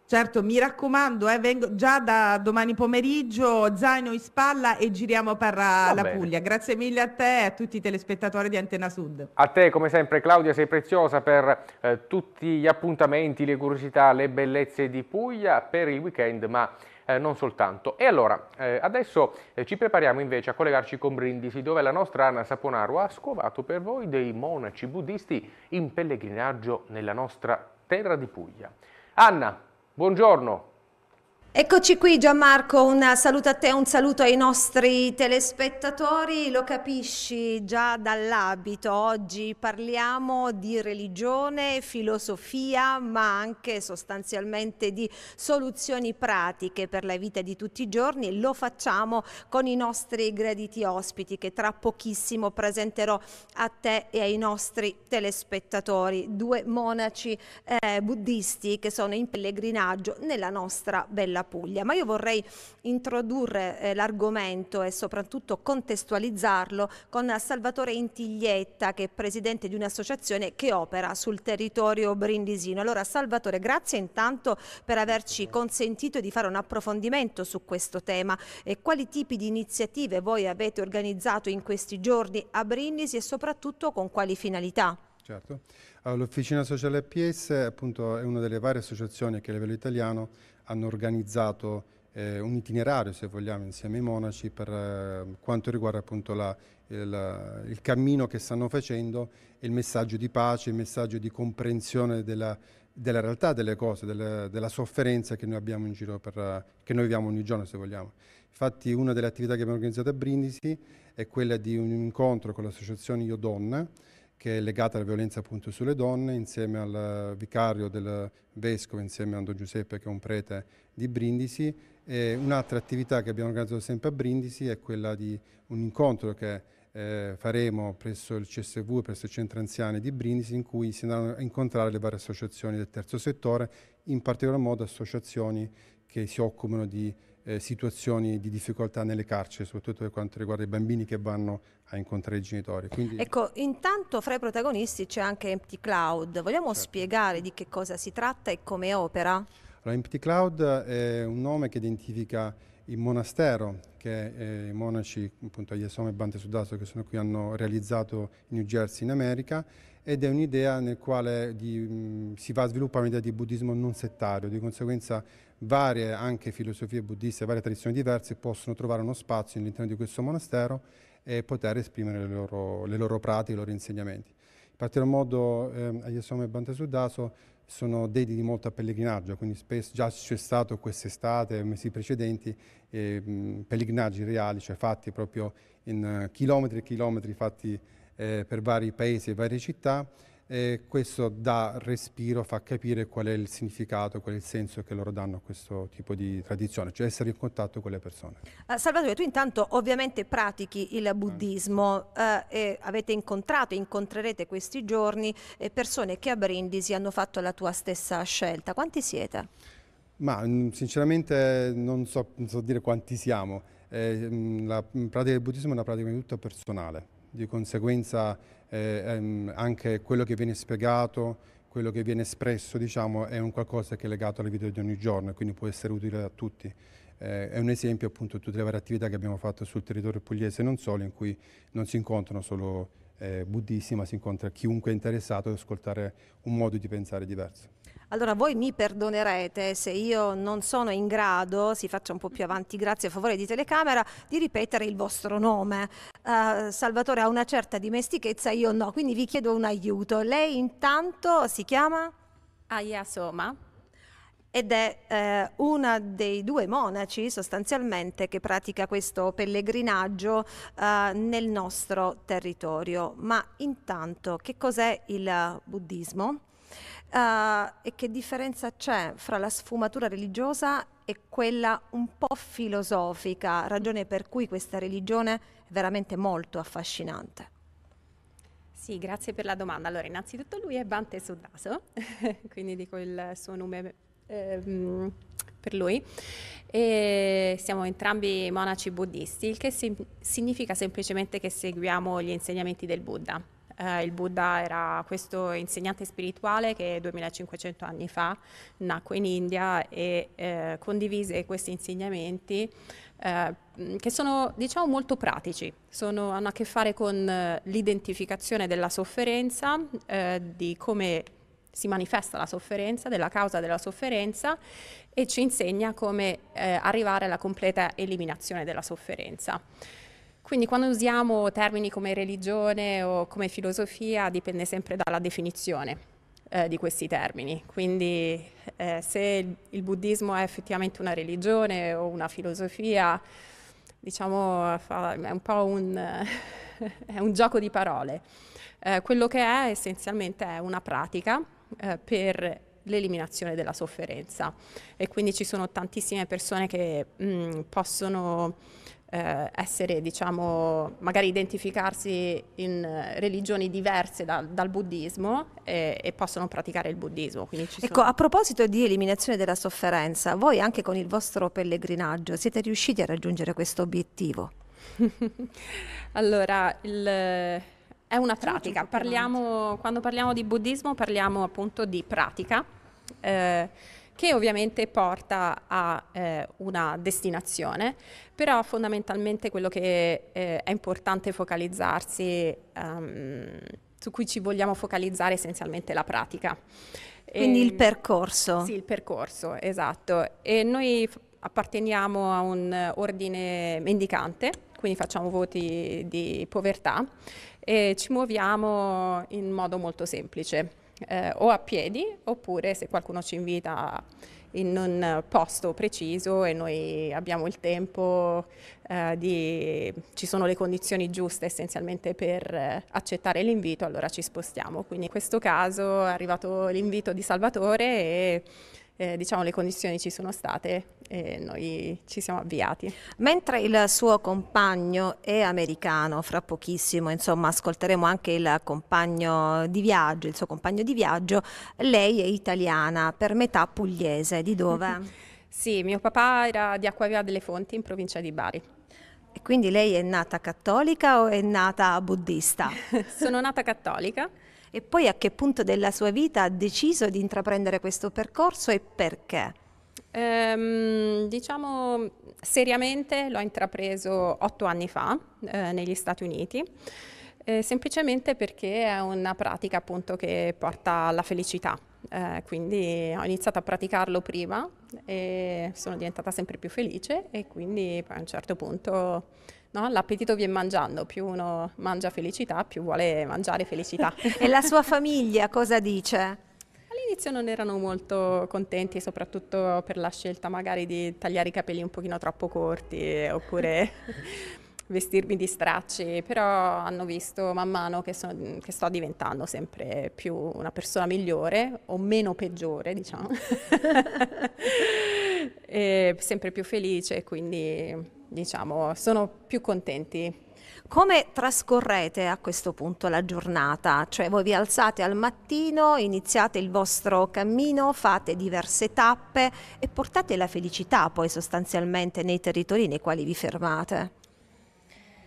Certo, mi raccomando, eh, vengo già da domani pomeriggio, zaino in spalla e giriamo per eh, Va la Puglia. Grazie mille a te e a tutti i telespettatori di Antena Sud. A te come sempre Claudia, sei preziosa per eh, tutti gli appuntamenti, le curiosità, le bellezze di Puglia per il weekend, ma eh, non soltanto. E allora, eh, adesso eh, ci prepariamo invece a collegarci con Brindisi, dove la nostra Anna Saponaro ha scovato per voi dei monaci buddisti in pellegrinaggio nella nostra terra di Puglia. Anna, Buongiorno. Eccoci qui Gianmarco, un saluto a te, un saluto ai nostri telespettatori, lo capisci già dall'abito, oggi parliamo di religione, filosofia, ma anche sostanzialmente di soluzioni pratiche per la vita di tutti i giorni lo facciamo con i nostri graditi ospiti che tra pochissimo presenterò a te e ai nostri telespettatori, due monaci eh, buddisti che sono in pellegrinaggio nella nostra bella Puglia, ma io vorrei introdurre eh, l'argomento e soprattutto contestualizzarlo con Salvatore Intiglietta che è presidente di un'associazione che opera sul territorio brindisino. Allora Salvatore, grazie intanto per averci consentito di fare un approfondimento su questo tema e quali tipi di iniziative voi avete organizzato in questi giorni a Brindisi e soprattutto con quali finalità? Certo. l'Officina Sociale APS appunto, è una delle varie associazioni che a livello italiano hanno organizzato eh, un itinerario, se vogliamo, insieme ai monaci per eh, quanto riguarda appunto, la, il, il, cammino che stanno facendo e il messaggio di pace, il messaggio di comprensione della, della realtà delle cose, della, della sofferenza che noi abbiamo in giro, per, che noi viviamo ogni giorno, se vogliamo. Infatti una delle attività che abbiamo organizzato a Brindisi è quella di un incontro con l'associazione Io Donna, che è legata alla violenza appunto sulle donne, insieme al vicario del vescovo, insieme a Don Giuseppe che è un prete di Brindisi. un'altra attività che abbiamo organizzato sempre a Brindisi è quella di un incontro che eh, faremo presso il CSV, presso il Centro Anziani di Brindisi, in cui si andranno a incontrare le varie associazioni del terzo settore, in particolar modo associazioni che si occupano di eh, situazioni di difficoltà nelle carceri, soprattutto per quanto riguarda i bambini che vanno a incontrare i genitori. Quindi... Ecco, intanto fra i protagonisti c'è anche Empty Cloud, vogliamo certo. spiegare di che cosa si tratta e come opera? Allora, Empty Cloud è un nome che identifica il monastero che eh, i monaci, appunto Yasome e Bante Sudato, che sono qui, hanno realizzato in New Jersey in America ed è un'idea nel quale di, mh, si va a sviluppare un'idea di buddismo non settario, di conseguenza varie anche filosofie buddiste, varie tradizioni diverse possono trovare uno spazio all'interno di questo monastero e poter esprimere le loro, le loro pratiche, i loro insegnamenti. In particolar modo ehm, agli Assomi e Bantesudaso sono dediti molto a pellegrinaggio, quindi spesso già c'è stato quest'estate, mesi precedenti, eh, pellegrinaggi reali, cioè fatti proprio in chilometri e chilometri fatti eh, per vari paesi e varie città e questo dà respiro, fa capire qual è il significato, qual è il senso che loro danno a questo tipo di tradizione, cioè essere in contatto con le persone. Eh, Salvatore, tu intanto ovviamente pratichi il buddismo, eh, e avete incontrato e incontrerete questi giorni eh, persone che a Brindisi hanno fatto la tua stessa scelta. Quanti siete? Ma mm, sinceramente non so, non so dire quanti siamo. Eh, mm, la mm, pratica del buddismo è una pratica di tutto personale, di conseguenza eh, ehm, anche quello che viene spiegato, quello che viene espresso diciamo, è un qualcosa che è legato alla vita di ogni giorno e quindi può essere utile a tutti. Eh, è un esempio appunto di tutte le varie attività che abbiamo fatto sul territorio pugliese, non solo in cui non si incontrano solo eh, buddissima, si incontra chiunque è interessato ad ascoltare un modo di pensare diverso. Allora voi mi perdonerete se io non sono in grado, si faccia un po' più avanti, grazie a favore di telecamera, di ripetere il vostro nome. Uh, Salvatore ha una certa dimestichezza, io no, quindi vi chiedo un aiuto. Lei intanto si chiama? Aya Soma ed è eh, una dei due monaci sostanzialmente che pratica questo pellegrinaggio eh, nel nostro territorio. Ma intanto che cos'è il buddismo? Uh, e che differenza c'è fra la sfumatura religiosa e quella un po' filosofica, ragione per cui questa religione è veramente molto affascinante. Sì, grazie per la domanda. Allora, innanzitutto lui è Bante Sudaso, quindi dico il suo nome ehm, per lui. E siamo entrambi monaci buddisti, il che si- significa semplicemente che seguiamo gli insegnamenti del Buddha. Eh, il Buddha era questo insegnante spirituale che 2500 anni fa nacque in India e eh, condivise questi insegnamenti eh, che sono diciamo molto pratici, sono, hanno a che fare con eh, l'identificazione della sofferenza, eh, di come si manifesta la sofferenza, della causa della sofferenza e ci insegna come eh, arrivare alla completa eliminazione della sofferenza. Quindi quando usiamo termini come religione o come filosofia dipende sempre dalla definizione eh, di questi termini. Quindi eh, se il buddismo è effettivamente una religione o una filosofia, diciamo è un po' un, un gioco di parole. Eh, quello che è essenzialmente è una pratica eh, per l'eliminazione della sofferenza e quindi ci sono tantissime persone che mh, mm, possono eh, essere diciamo magari identificarsi in religioni diverse da, dal buddismo e, e, possono praticare il buddismo ecco sono... a proposito di eliminazione della sofferenza voi anche con il vostro pellegrinaggio siete riusciti a raggiungere questo obiettivo allora il è una pratica, parliamo, quando parliamo di buddismo parliamo appunto di pratica eh, che ovviamente porta a eh, una destinazione, però fondamentalmente quello che eh, è importante focalizzarsi, um, su cui ci vogliamo focalizzare è essenzialmente la pratica. Quindi e, il ehm, percorso. Sì, il percorso, esatto. E noi apparteniamo a un ordine mendicante quindi facciamo voti di povertà e ci muoviamo in modo molto semplice. Eh, o a piedi oppure se qualcuno ci invita in un posto preciso e noi abbiamo il tempo, eh, di, ci sono le condizioni giuste essenzialmente per eh, accettare l'invito, allora ci spostiamo. Quindi in questo caso è arrivato l'invito di Salvatore e eh, diciamo le condizioni ci sono state e noi ci siamo avviati. Mentre il suo compagno è americano, fra pochissimo, insomma, ascolteremo anche il compagno di viaggio, il suo compagno di viaggio, lei è italiana, per metà pugliese, di dove? sì, mio papà era di Acquaviva delle Fonti in provincia di Bari. E quindi lei è nata cattolica o è nata buddista? Sono nata cattolica e poi a che punto della sua vita ha deciso di intraprendere questo percorso e perché? Ehm, diciamo seriamente l'ho intrapreso otto anni fa eh, negli Stati Uniti. Eh, semplicemente perché è una pratica appunto che porta alla felicità. Eh, quindi ho iniziato a praticarlo prima e sono diventata sempre più felice e quindi poi a un certo punto No? L'appetito viene mangiando, più uno mangia felicità, più vuole mangiare felicità. e la sua famiglia cosa dice? All'inizio non erano molto contenti, soprattutto per la scelta magari di tagliare i capelli un pochino troppo corti oppure vestirmi di stracci, però hanno visto man mano che, sono, che, sto diventando sempre più una persona migliore o meno peggiore, diciamo, e sempre più felice, quindi diciamo, sono più contenti. Come trascorrete a questo punto la giornata? Cioè voi vi alzate al mattino, iniziate il vostro cammino, fate diverse tappe e portate la felicità poi sostanzialmente nei territori nei quali vi fermate?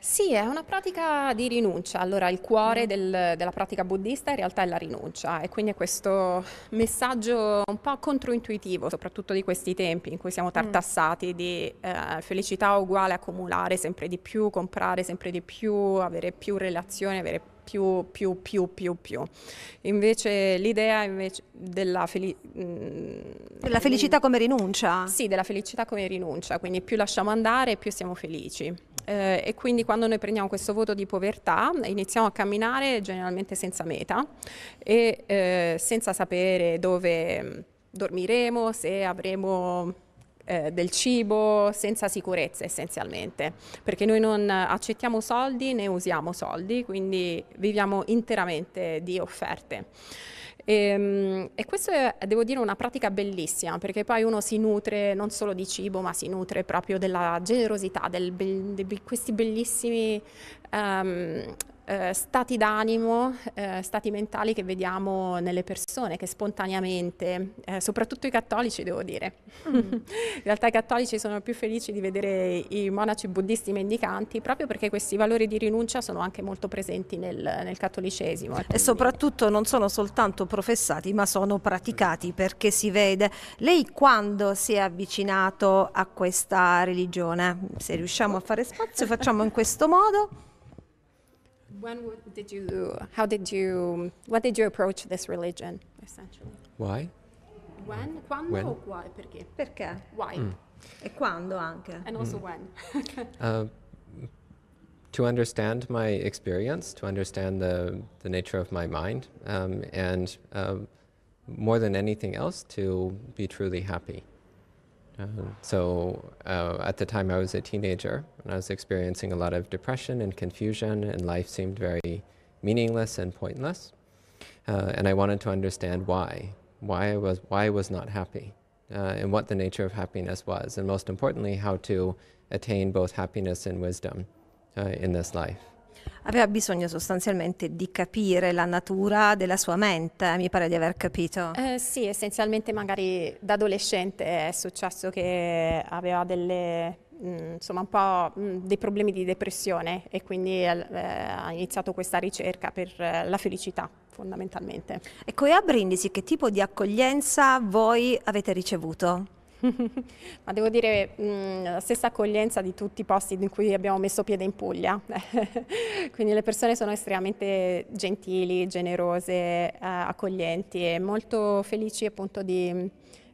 Sì, è una pratica di rinuncia. Allora, il cuore mm. del, della pratica buddista in realtà è la rinuncia e quindi è questo messaggio un po' controintuitivo, soprattutto di questi tempi in cui siamo mm. tartassati di eh, felicità uguale accumulare sempre di più, comprare sempre di più, avere più relazioni, avere più, più, più, più, più. Invece l'idea invece della, fel- mm, della felicità come rinuncia? Sì, della felicità come rinuncia, quindi più lasciamo andare, più siamo felici eh, e quindi quando noi prendiamo questo voto di povertà iniziamo a camminare generalmente senza meta e eh, senza sapere dove mm, dormiremo, se avremo eh, del cibo senza sicurezza essenzialmente, perché noi non accettiamo soldi né usiamo soldi, quindi viviamo interamente di offerte. Ehm, e, e questa è, devo dire, una pratica bellissima, perché poi uno si nutre non solo di cibo, ma si nutre proprio della generosità, del, di questi bellissimi... Um, eh, stati d'animo, eh, stati mentali che vediamo nelle persone che spontaneamente, eh, soprattutto i cattolici devo dire, mm. in realtà i cattolici sono più felici di vedere i monaci buddisti mendicanti proprio perché questi valori di rinuncia sono anche molto presenti nel, nel cattolicesimo. E, e soprattutto non sono soltanto professati ma sono praticati perché si vede. Lei quando si è avvicinato a questa religione? Se riusciamo a fare spazio facciamo in questo modo. when did you, how did you, what did you approach this religion, essentially? Why? When, quando when? why, perché? Perché? Why? Mm. E quando anche. And also mm. when. uh, to understand my experience, to understand the, the nature of my mind, um, and uh, more than anything else, to be truly happy. Um, so uh, at the time, I was a teenager and I was experiencing a lot of depression and confusion, and life seemed very meaningless and pointless. Uh, and I wanted to understand why, why I was, why I was not happy, uh, and what the nature of happiness was, and most importantly, how to attain both happiness and wisdom uh, in this life. Aveva bisogno sostanzialmente di capire la natura della sua mente, mi pare di aver capito. Eh, sì, essenzialmente magari da adolescente è successo che aveva delle mm, insomma un po' mm, dei problemi di depressione e quindi eh, ha iniziato questa ricerca per eh, la felicità fondamentalmente. Ecco, e a Brindisi che tipo di accoglienza voi avete ricevuto? Ma devo dire mm, la stessa accoglienza di tutti i posti in cui abbiamo messo piede in Puglia. Quindi le persone sono estremamente gentili, generose, eh, accoglienti e molto felici appunto di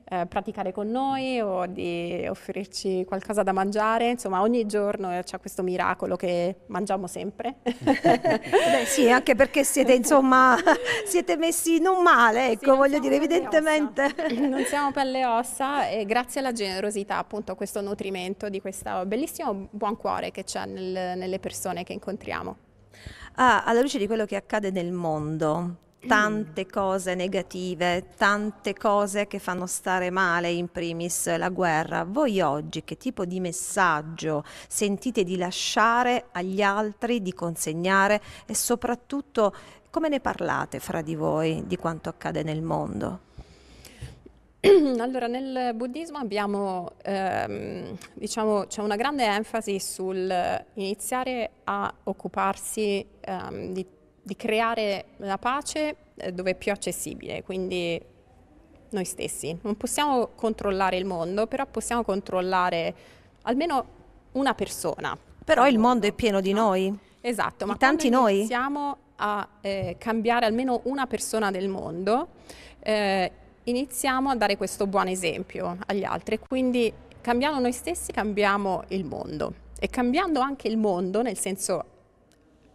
eh, praticare con noi o di offrirci qualcosa da mangiare, insomma ogni giorno eh, c'è questo miracolo che mangiamo sempre. Beh sì, anche perché siete insomma, siete messi ecco, non male, ecco, sì, voglio dire evidentemente. non siamo pelle e ossa e grazie alla generosità appunto a questo nutrimento di questo bellissimo buon cuore che c'è nel, nelle persone che incontriamo. Ah, alla luce di quello che accade nel mondo, tante mm. cose negative, tante cose che fanno stare male, in primis la guerra. Voi oggi che tipo di messaggio sentite di lasciare agli altri, di consegnare e soprattutto come ne parlate fra di voi di quanto accade nel mondo? Allora, nel buddismo abbiamo, ehm, diciamo, c'è una grande enfasi sul iniziare a occuparsi ehm, di di creare la pace eh, dove è più accessibile, quindi noi stessi. Non possiamo controllare il mondo, però possiamo controllare almeno una persona. Però il mondo è pieno di noi. Esatto, ma di tanti noi. iniziamo a eh, cambiare almeno una persona del mondo, eh, iniziamo a dare questo buon esempio agli altri. Quindi cambiando noi stessi cambiamo il mondo. E cambiando anche il mondo, nel senso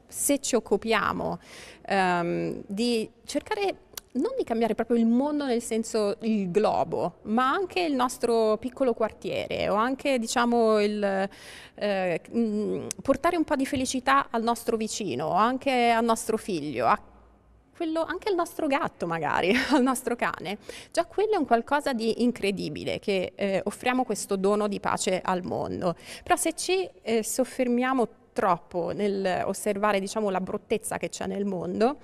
se ci occupiamo um, di cercare non di cambiare proprio il mondo nel senso il globo, ma anche il nostro piccolo quartiere o anche diciamo il, eh, mm, portare un po' di felicità al nostro vicino, o anche al nostro figlio, a quello, anche al nostro gatto magari, al nostro cane. Già quello è un qualcosa di incredibile che eh, offriamo questo dono di pace al mondo. Però se ci eh, soffermiamo purtroppo nel osservare diciamo, la bruttezza che c'è nel mondo,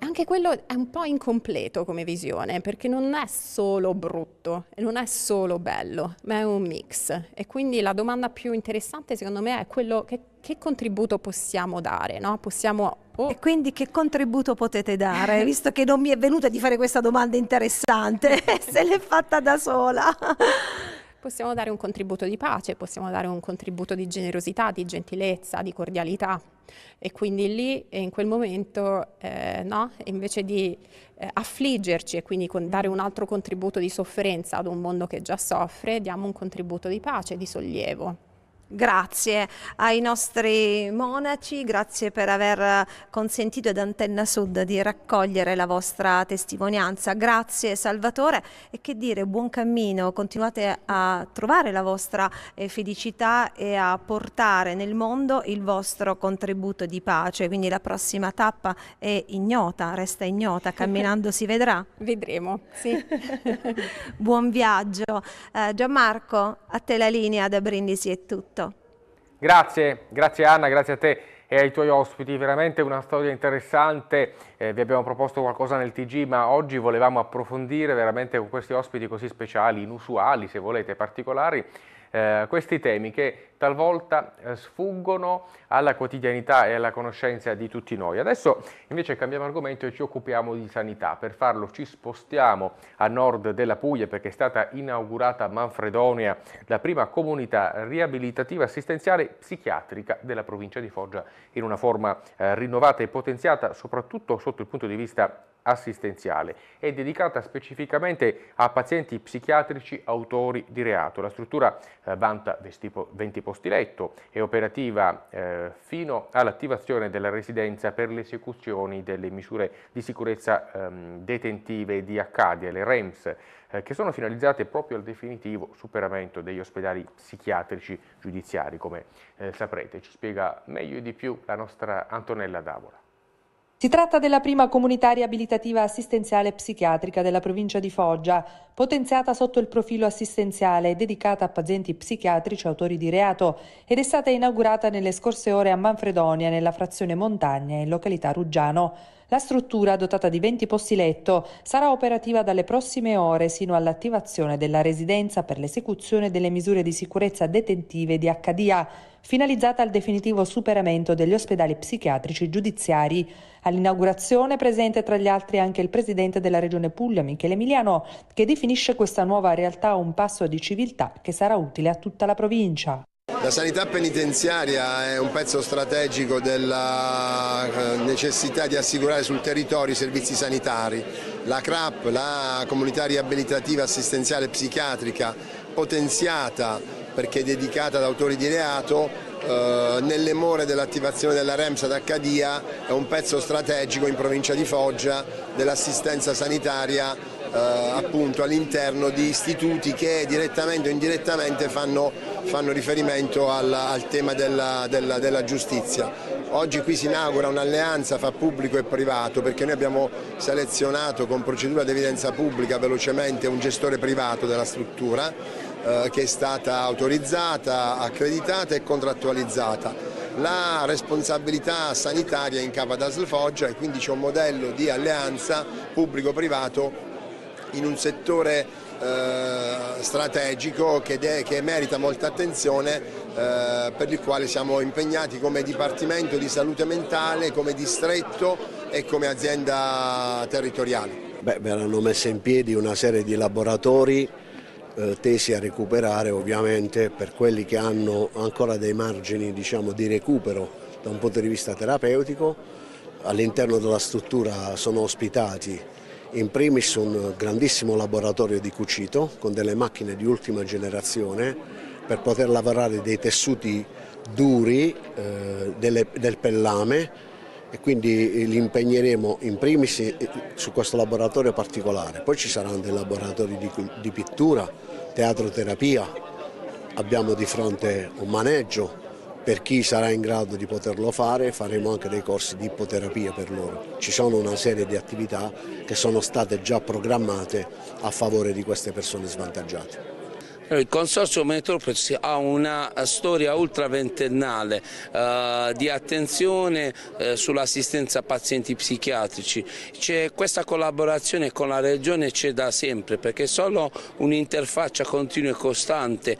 anche quello è un po' incompleto come visione, perché non è solo brutto, non è solo bello, ma è un mix. E quindi la domanda più interessante secondo me è quello che, che contributo possiamo dare, no? possiamo, oh. E quindi che contributo potete dare, visto che non mi è venuta di fare questa domanda interessante, se l'è fatta da sola possiamo dare un contributo di pace, possiamo dare un contributo di generosità, di gentilezza, di cordialità. E quindi lì eh, in quel momento, eh, no? invece di eh, affliggerci e quindi dare un altro contributo di sofferenza ad un mondo che già soffre, diamo un contributo di pace, di sollievo. Grazie ai nostri monaci, grazie per aver consentito ad Antenna Sud di raccogliere la vostra testimonianza. Grazie Salvatore e che dire, buon cammino, continuate a trovare la vostra eh, felicità e a portare nel mondo il vostro contributo di pace. Quindi la prossima tappa è ignota, resta ignota, camminando si vedrà. Vedremo, sì. buon viaggio. Eh, Gianmarco, a te la linea da Brindisi è tutto. Grazie, grazie Anna, grazie a te e ai tuoi ospiti, veramente una storia interessante, eh, vi abbiamo proposto qualcosa nel TG ma oggi volevamo approfondire veramente con questi ospiti così speciali, inusuali se volete, particolari, eh, questi temi che talvolta eh, sfuggono alla quotidianità e alla conoscenza di tutti noi. Adesso invece cambiamo argomento e ci occupiamo di sanità. Per farlo ci spostiamo a nord della Puglia perché è stata inaugurata a Manfredonia la prima comunità riabilitativa assistenziale psichiatrica della provincia di Foggia in una forma eh, rinnovata e potenziata soprattutto sotto il punto di vista assistenziale. È dedicata specificamente a pazienti psichiatrici autori di reato. La struttura eh, vanta 20 posti letto, è operativa eh, fino all'attivazione della residenza per le esecuzioni delle misure di sicurezza ehm, detentive di Accadia, le REMS, eh, che sono finalizzate proprio al definitivo superamento degli ospedali psichiatrici giudiziari, come eh, saprete. Ci spiega meglio e di più la nostra Antonella Davola. Si tratta della prima comunità riabilitativa assistenziale psichiatrica della provincia di Foggia, potenziata sotto il profilo assistenziale e dedicata a pazienti psichiatrici autori di reato ed è stata inaugurata nelle scorse ore a Manfredonia, nella frazione Montagna, in località Ruggiano. La struttura, dotata di 20 posti letto, sarà operativa dalle prossime ore sino all'attivazione della residenza per l'esecuzione delle misure di sicurezza detentive di HDA, finalizzata al definitivo superamento degli ospedali psichiatrici giudiziari. All'inaugurazione presente tra gli altri anche il presidente della regione Puglia, Michele Emiliano, che definisce questa nuova realtà un passo di civiltà che sarà utile a tutta la provincia. La sanità penitenziaria è un pezzo strategico della eh, necessità di assicurare sul territorio i servizi sanitari. La CRAP, la comunità riabilitativa assistenziale psichiatrica, potenziata perché è dedicata ad autori di reato, eh, nelle more dell'attivazione della REMS ad Accadia è un pezzo strategico in provincia di Foggia dell'assistenza sanitaria eh, appunto all'interno di istituti che direttamente o indirettamente fanno, fanno riferimento al, al tema della, della, della, giustizia. Oggi qui si inaugura un'alleanza fra pubblico e privato perché noi abbiamo selezionato con procedura di evidenza pubblica velocemente un gestore privato della struttura eh, che è stata autorizzata, accreditata e contrattualizzata. La responsabilità sanitaria è in capo ad Asl e quindi c'è un modello di alleanza pubblico-privato in un settore eh, strategico che, de, che, merita molta attenzione eh, per il quale siamo impegnati come Dipartimento di Salute Mentale, come distretto e come azienda territoriale. Beh, verranno messe in piedi una serie di laboratori eh, tesi a recuperare ovviamente per quelli che hanno ancora dei margini diciamo, di recupero da un punto di vista terapeutico. All'interno della struttura sono ospitati in primis un grandissimo laboratorio di cucito con delle macchine di ultima generazione per poter lavorare dei tessuti duri eh, delle, del pellame e quindi eh, li impegneremo in primis eh, su questo laboratorio particolare, poi ci saranno dei laboratori di, di pittura, teatroterapia, abbiamo di fronte un maneggio, per chi sarà in grado di poterlo fare faremo anche dei corsi di ipoterapia per loro. Ci sono una serie di attività che sono state già programmate a favore di queste persone svantaggiate. Il Consorzio Metropolis ha una eh, storia ultraventennale eh, di attenzione eh, sull'assistenza a pazienti psichiatrici. questa collaborazione con la Regione c'è da sempre perché solo un'interfaccia continua e costante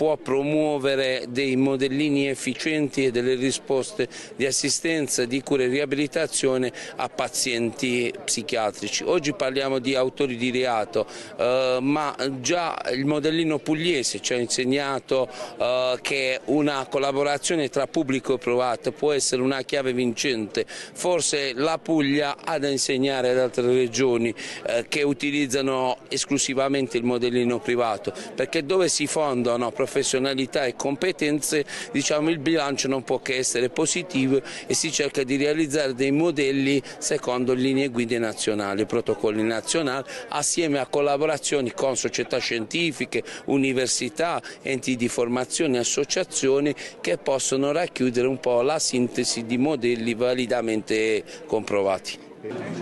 può promuovere dei modellini efficienti e delle risposte di assistenza, di cura e riabilitazione a pazienti psichiatrici. Oggi parliamo di autori di reato, eh, ma già il modellino pugliese ci ha insegnato eh, che una collaborazione tra pubblico e privato può essere una chiave vincente. Forse la Puglia ha da insegnare ad altre regioni eh, che utilizzano esclusivamente il modellino privato, perché dove si fondano professionisti professionalità e competenze diciamo, il bilancio non può che essere positivo e si cerca di realizzare dei modelli secondo linee guida nazionali, protocolli nazionali, assieme a collaborazioni con società scientifiche, università, enti di formazione, associazioni che possono racchiudere un po' la sintesi di modelli validamente comprovati.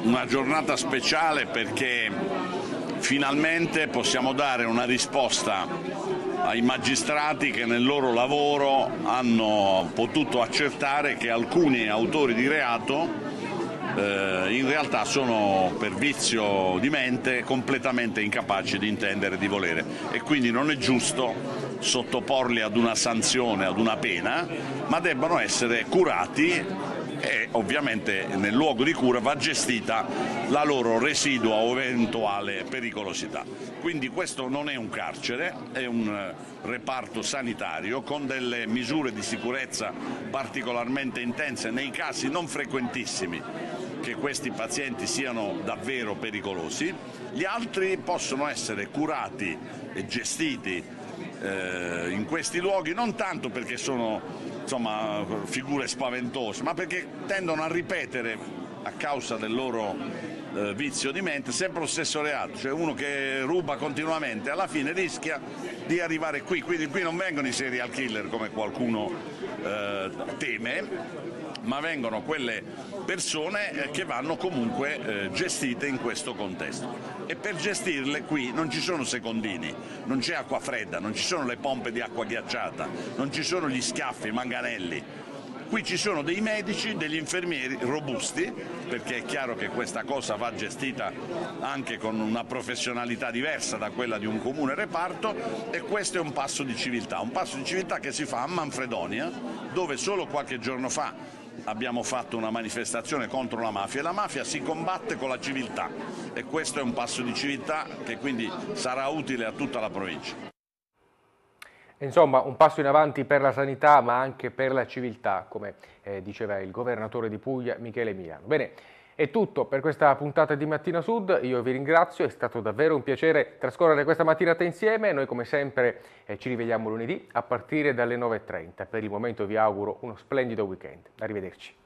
Una giornata speciale perché finalmente possiamo dare una risposta ai magistrati che nel loro lavoro hanno potuto accertare che alcuni autori di reato eh, in realtà sono per vizio di mente completamente incapaci di intendere e di volere e quindi non è giusto sottoporli ad una sanzione, ad una pena, ma debbano essere curati e ovviamente nel luogo di cura va gestita la loro residua o eventuale pericolosità. Quindi questo non è un carcere, è un eh, reparto sanitario con delle misure di sicurezza particolarmente intense nei casi non frequentissimi che questi pazienti siano davvero pericolosi, gli altri possono essere curati e gestiti eh, in questi luoghi, non tanto perché sono insomma, figure spaventose, ma perché tendono a ripetere a causa del loro eh, vizio di mente sempre lo stesso reato, cioè uno che ruba continuamente alla fine rischia di arrivare qui, quindi qui non vengono i serial killer come qualcuno eh, teme, ma vengono quelle persone eh, che vanno comunque eh, gestite in questo contesto. E per gestirle qui non ci sono secondini, non c'è acqua fredda, non ci sono le pompe di acqua ghiacciata, non ci sono gli schiaffi, i manganelli. Qui ci sono dei medici, degli infermieri robusti, perché è chiaro che questa cosa va gestita anche con una professionalità diversa da quella di un comune reparto e questo è un passo di civiltà, un passo di civiltà che si fa a Manfredonia, dove solo qualche giorno fa abbiamo fatto una manifestazione contro la mafia e la mafia si combatte con la civiltà e questo è un passo di civiltà che quindi sarà utile a tutta la provincia. Insomma, un passo in avanti per la sanità ma anche per la civiltà, come eh, diceva il governatore di Puglia Michele Milano. Bene, è tutto per questa puntata di Mattina Sud, io vi ringrazio, è stato davvero un piacere trascorrere questa mattinata insieme, noi come sempre eh, ci rivediamo lunedì a partire dalle 9.30, per il momento vi auguro uno splendido weekend, arrivederci.